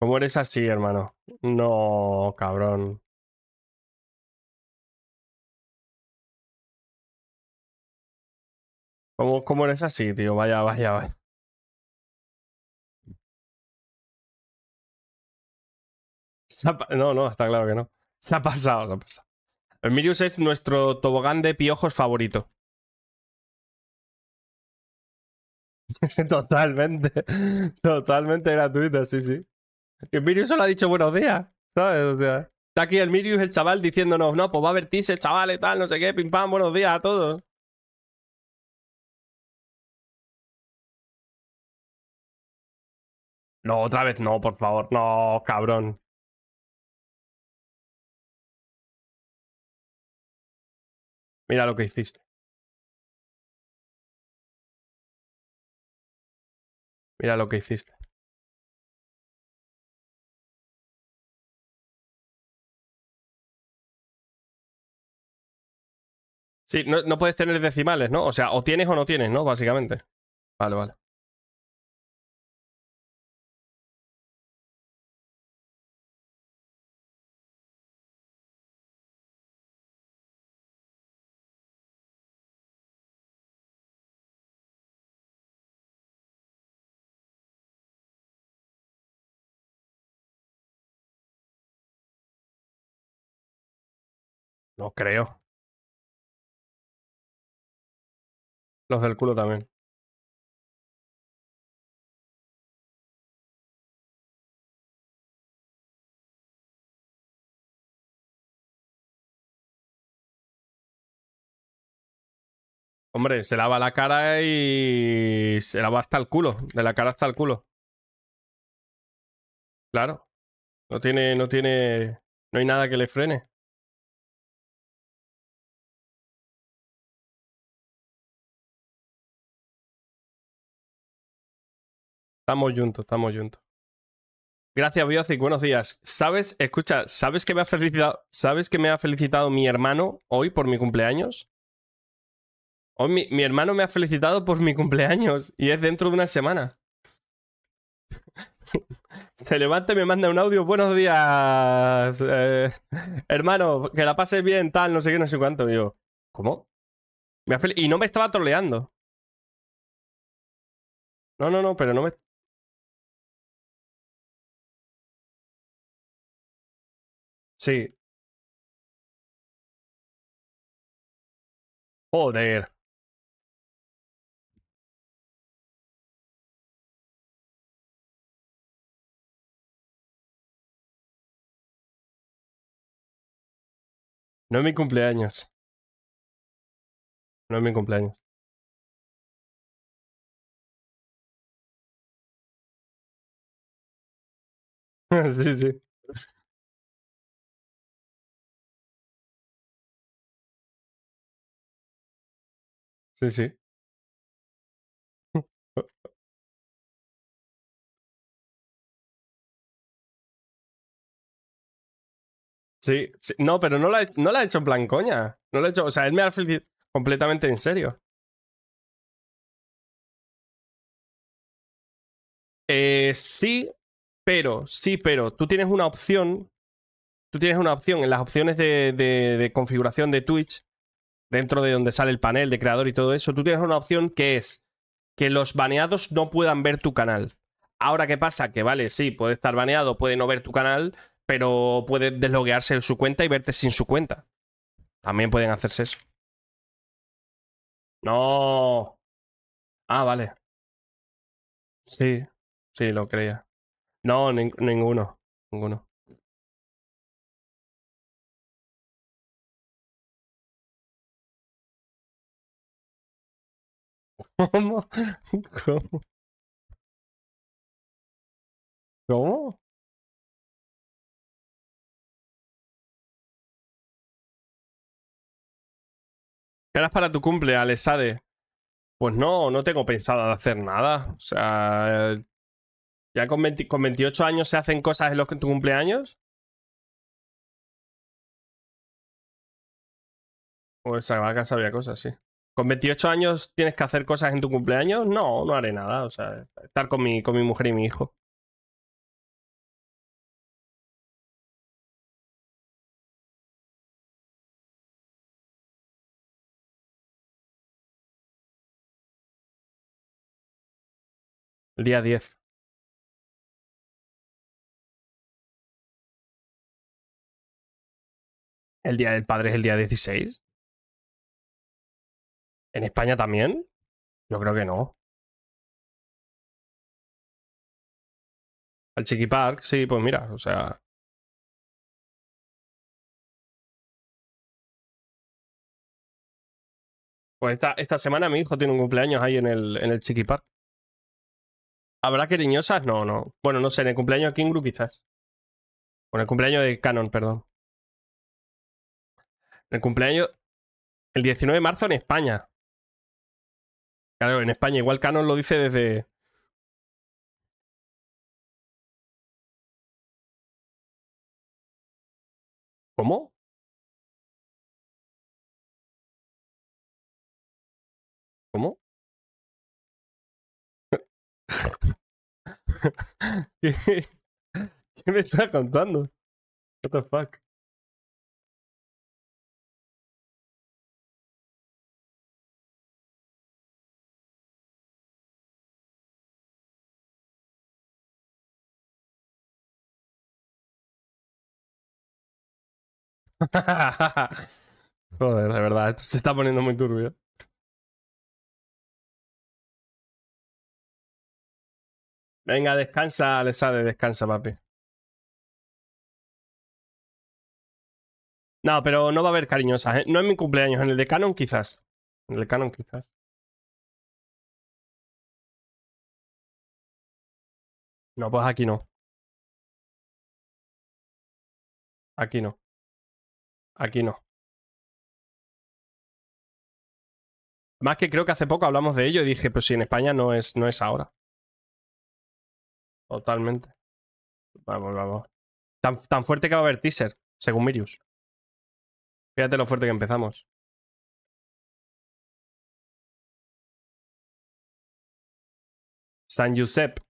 ¿Cómo eres así, hermano? No, cabrón. ¿Cómo, cómo eres así, tío? Vaya, vaya, vaya. No, no, está claro que no. Se ha pasado, se ha pasado.
El Mirius es nuestro tobogán de piojos favorito. totalmente. Totalmente gratuito, sí, sí. el Mirius solo ha dicho buenos días, ¿sabes? O sea, está aquí el Mirius, el chaval, diciéndonos, no, pues va a haber chaval y tal, no sé qué, pim pam, buenos días a todos.
No, otra vez no, por favor. No, cabrón. Mira lo que hiciste. Mira lo que hiciste. Sí, no, puedes tener decimales, ¿no? O sea, o tienes o no tienes, ¿no? Básicamente. Vale, vale. No creo. Los del culo también. Hombre, se lava la cara y se lava hasta el culo, de la cara hasta el culo. Claro. No tiene, no tiene, no hay nada que le frene.
Estamos juntos, estamos juntos. Gracias, Biozic. Buenos días. ¿Sabes, escucha, ¿sabes que, me ha felicitado, ¿sabes que me ha felicitado mi hermano hoy por mi cumpleaños? Hoy mi, hermano me ha felicitado por mi cumpleaños y es dentro de una semana. Se levanta y me manda un audio. Buenos días, eh, hermano, que la pases bien, tal, no sé qué, no sé cuánto. Y ¿cómo? y no me estaba troleando.
No, no, no, pero no me. Sí. Joder. No es mi cumpleaños. No es mi cumpleaños. sí, sí. Sí, sí. Sí, no, pero no la, he- hecho en plan coña. No la he hecho, o sea, él me ha completamente en serio. Eh, sí, pero,
sí, pero, tú tienes una opción, tú tienes una opción en las opciones de configuración de Twitch dentro de donde sale el panel de creador y todo eso, tú tienes una opción que es que los baneados no puedan ver tu canal. Ahora, ¿qué pasa? Que vale, sí, puede estar baneado, puede no ver tu canal, pero puede desloguearse su cuenta y verte sin su cuenta. También pueden hacerse eso. No.
Ah, vale. Sí, sí, lo creía. No, ninguno. Ninguno. ¿Cómo? ¿Cómo? ¿Cómo?
¿Qué harás para tu cumple, Alexade? Pues no, no tengo pensado hacer nada. O sea, ya con, con 28 años se
hacen cosas en los que tu cumpleaños.
Pues a ver, sabía cosas, sí. ¿Con 28 años tienes que hacer cosas en tu cumpleaños? No, no haré nada. O sea, estar con mi, con mi mujer y mi hijo.
El día 10. El día del padre es el día 16. ¿En España también? Yo creo que no. Al Chiqui Park, sí, pues mira, o sea. Pues esta, semana mi hijo tiene un cumpleaños ahí en el, en el Chiqui Park. ¿Habrá cariñosas? No, no. Bueno, no sé, en el cumpleaños de Kingru quizás. O en el cumpleaños de Canon, perdón. En el cumpleaños. El 19 de marzo en España. Claro, en España igual Canon lo dice desde... ¿Cómo? ¿Cómo? ¿Qué? me está contando? What the fuck? Joder, de verdad, esto se está poniendo muy turbio. Venga, descansa, le sale, descansa, papi. No, pero no va a haber cariñosas. ¿eh? No es mi cumpleaños, en el de Canon quizás. En el de Canon quizás. No, pues aquí no. Aquí no. Aquí no. Más que creo que hace poco hablamos de ello y dije, pues si en España no es, no es ahora. Totalmente. Vamos, vamos. Tan, fuerte que va a haber teaser, según Mirius. Fíjate lo fuerte que empezamos. San Josep.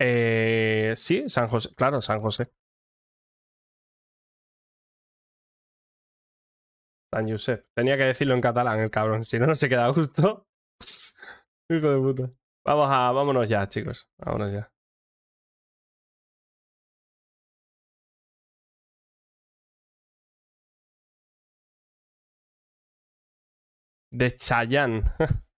Eh, sí, San José. Claro, San José.
San Josep. Tenía que decirlo en catalán, el cabrón. Si no, no se queda gusto.
Hijo de puta.
Vamos a, vámonos ya, chicos. Vámonos ya.
De Chayanne.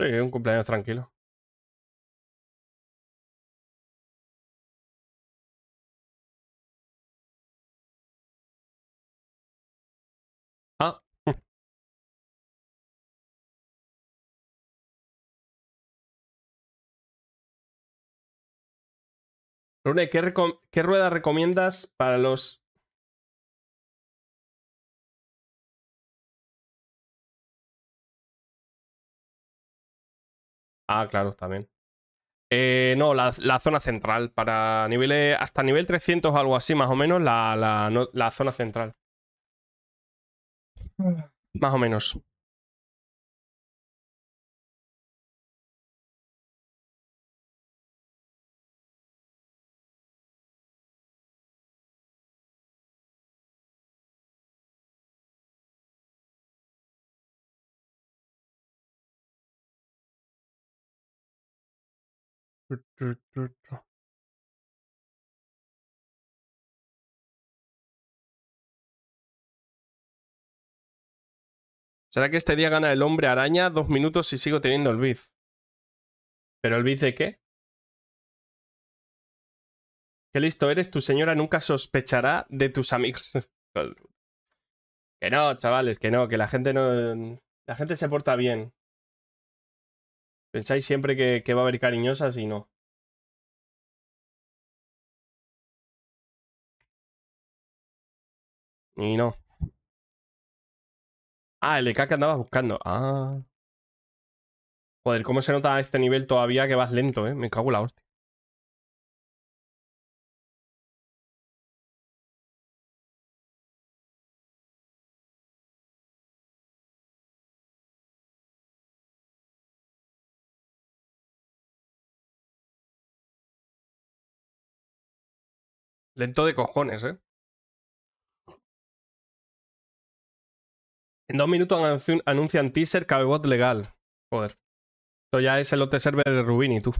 Sí, un cumpleaños tranquilo. Ah. ¿qué rueda recomiendas para los Ah,
claro, también. Eh, no, la, zona central. Para niveles. Hasta nivel 300 o algo así, más o menos, la, la zona central.
Ah. Más o menos. ¿Será que este día gana el hombre araña? Dos minutos y sigo teniendo el biz. ¿Pero el biz de qué? Qué listo eres, tu señora
nunca sospechará de tus amigos. que no, chavales, que no, que la gente no. Mm, la gente se porta bien. Pensáis siempre
que, que va a haber cariñosas y no. Y no. Ah, el EK que andabas buscando. Ah. Joder, cómo se nota a este nivel todavía que vas lento, ¿eh? Me cago en la hostia. Lento de cojones, ¿eh? En dos minutos anuncian teaser Cabebot legal. Joder. Esto ya es el OT server de Rubini, tú.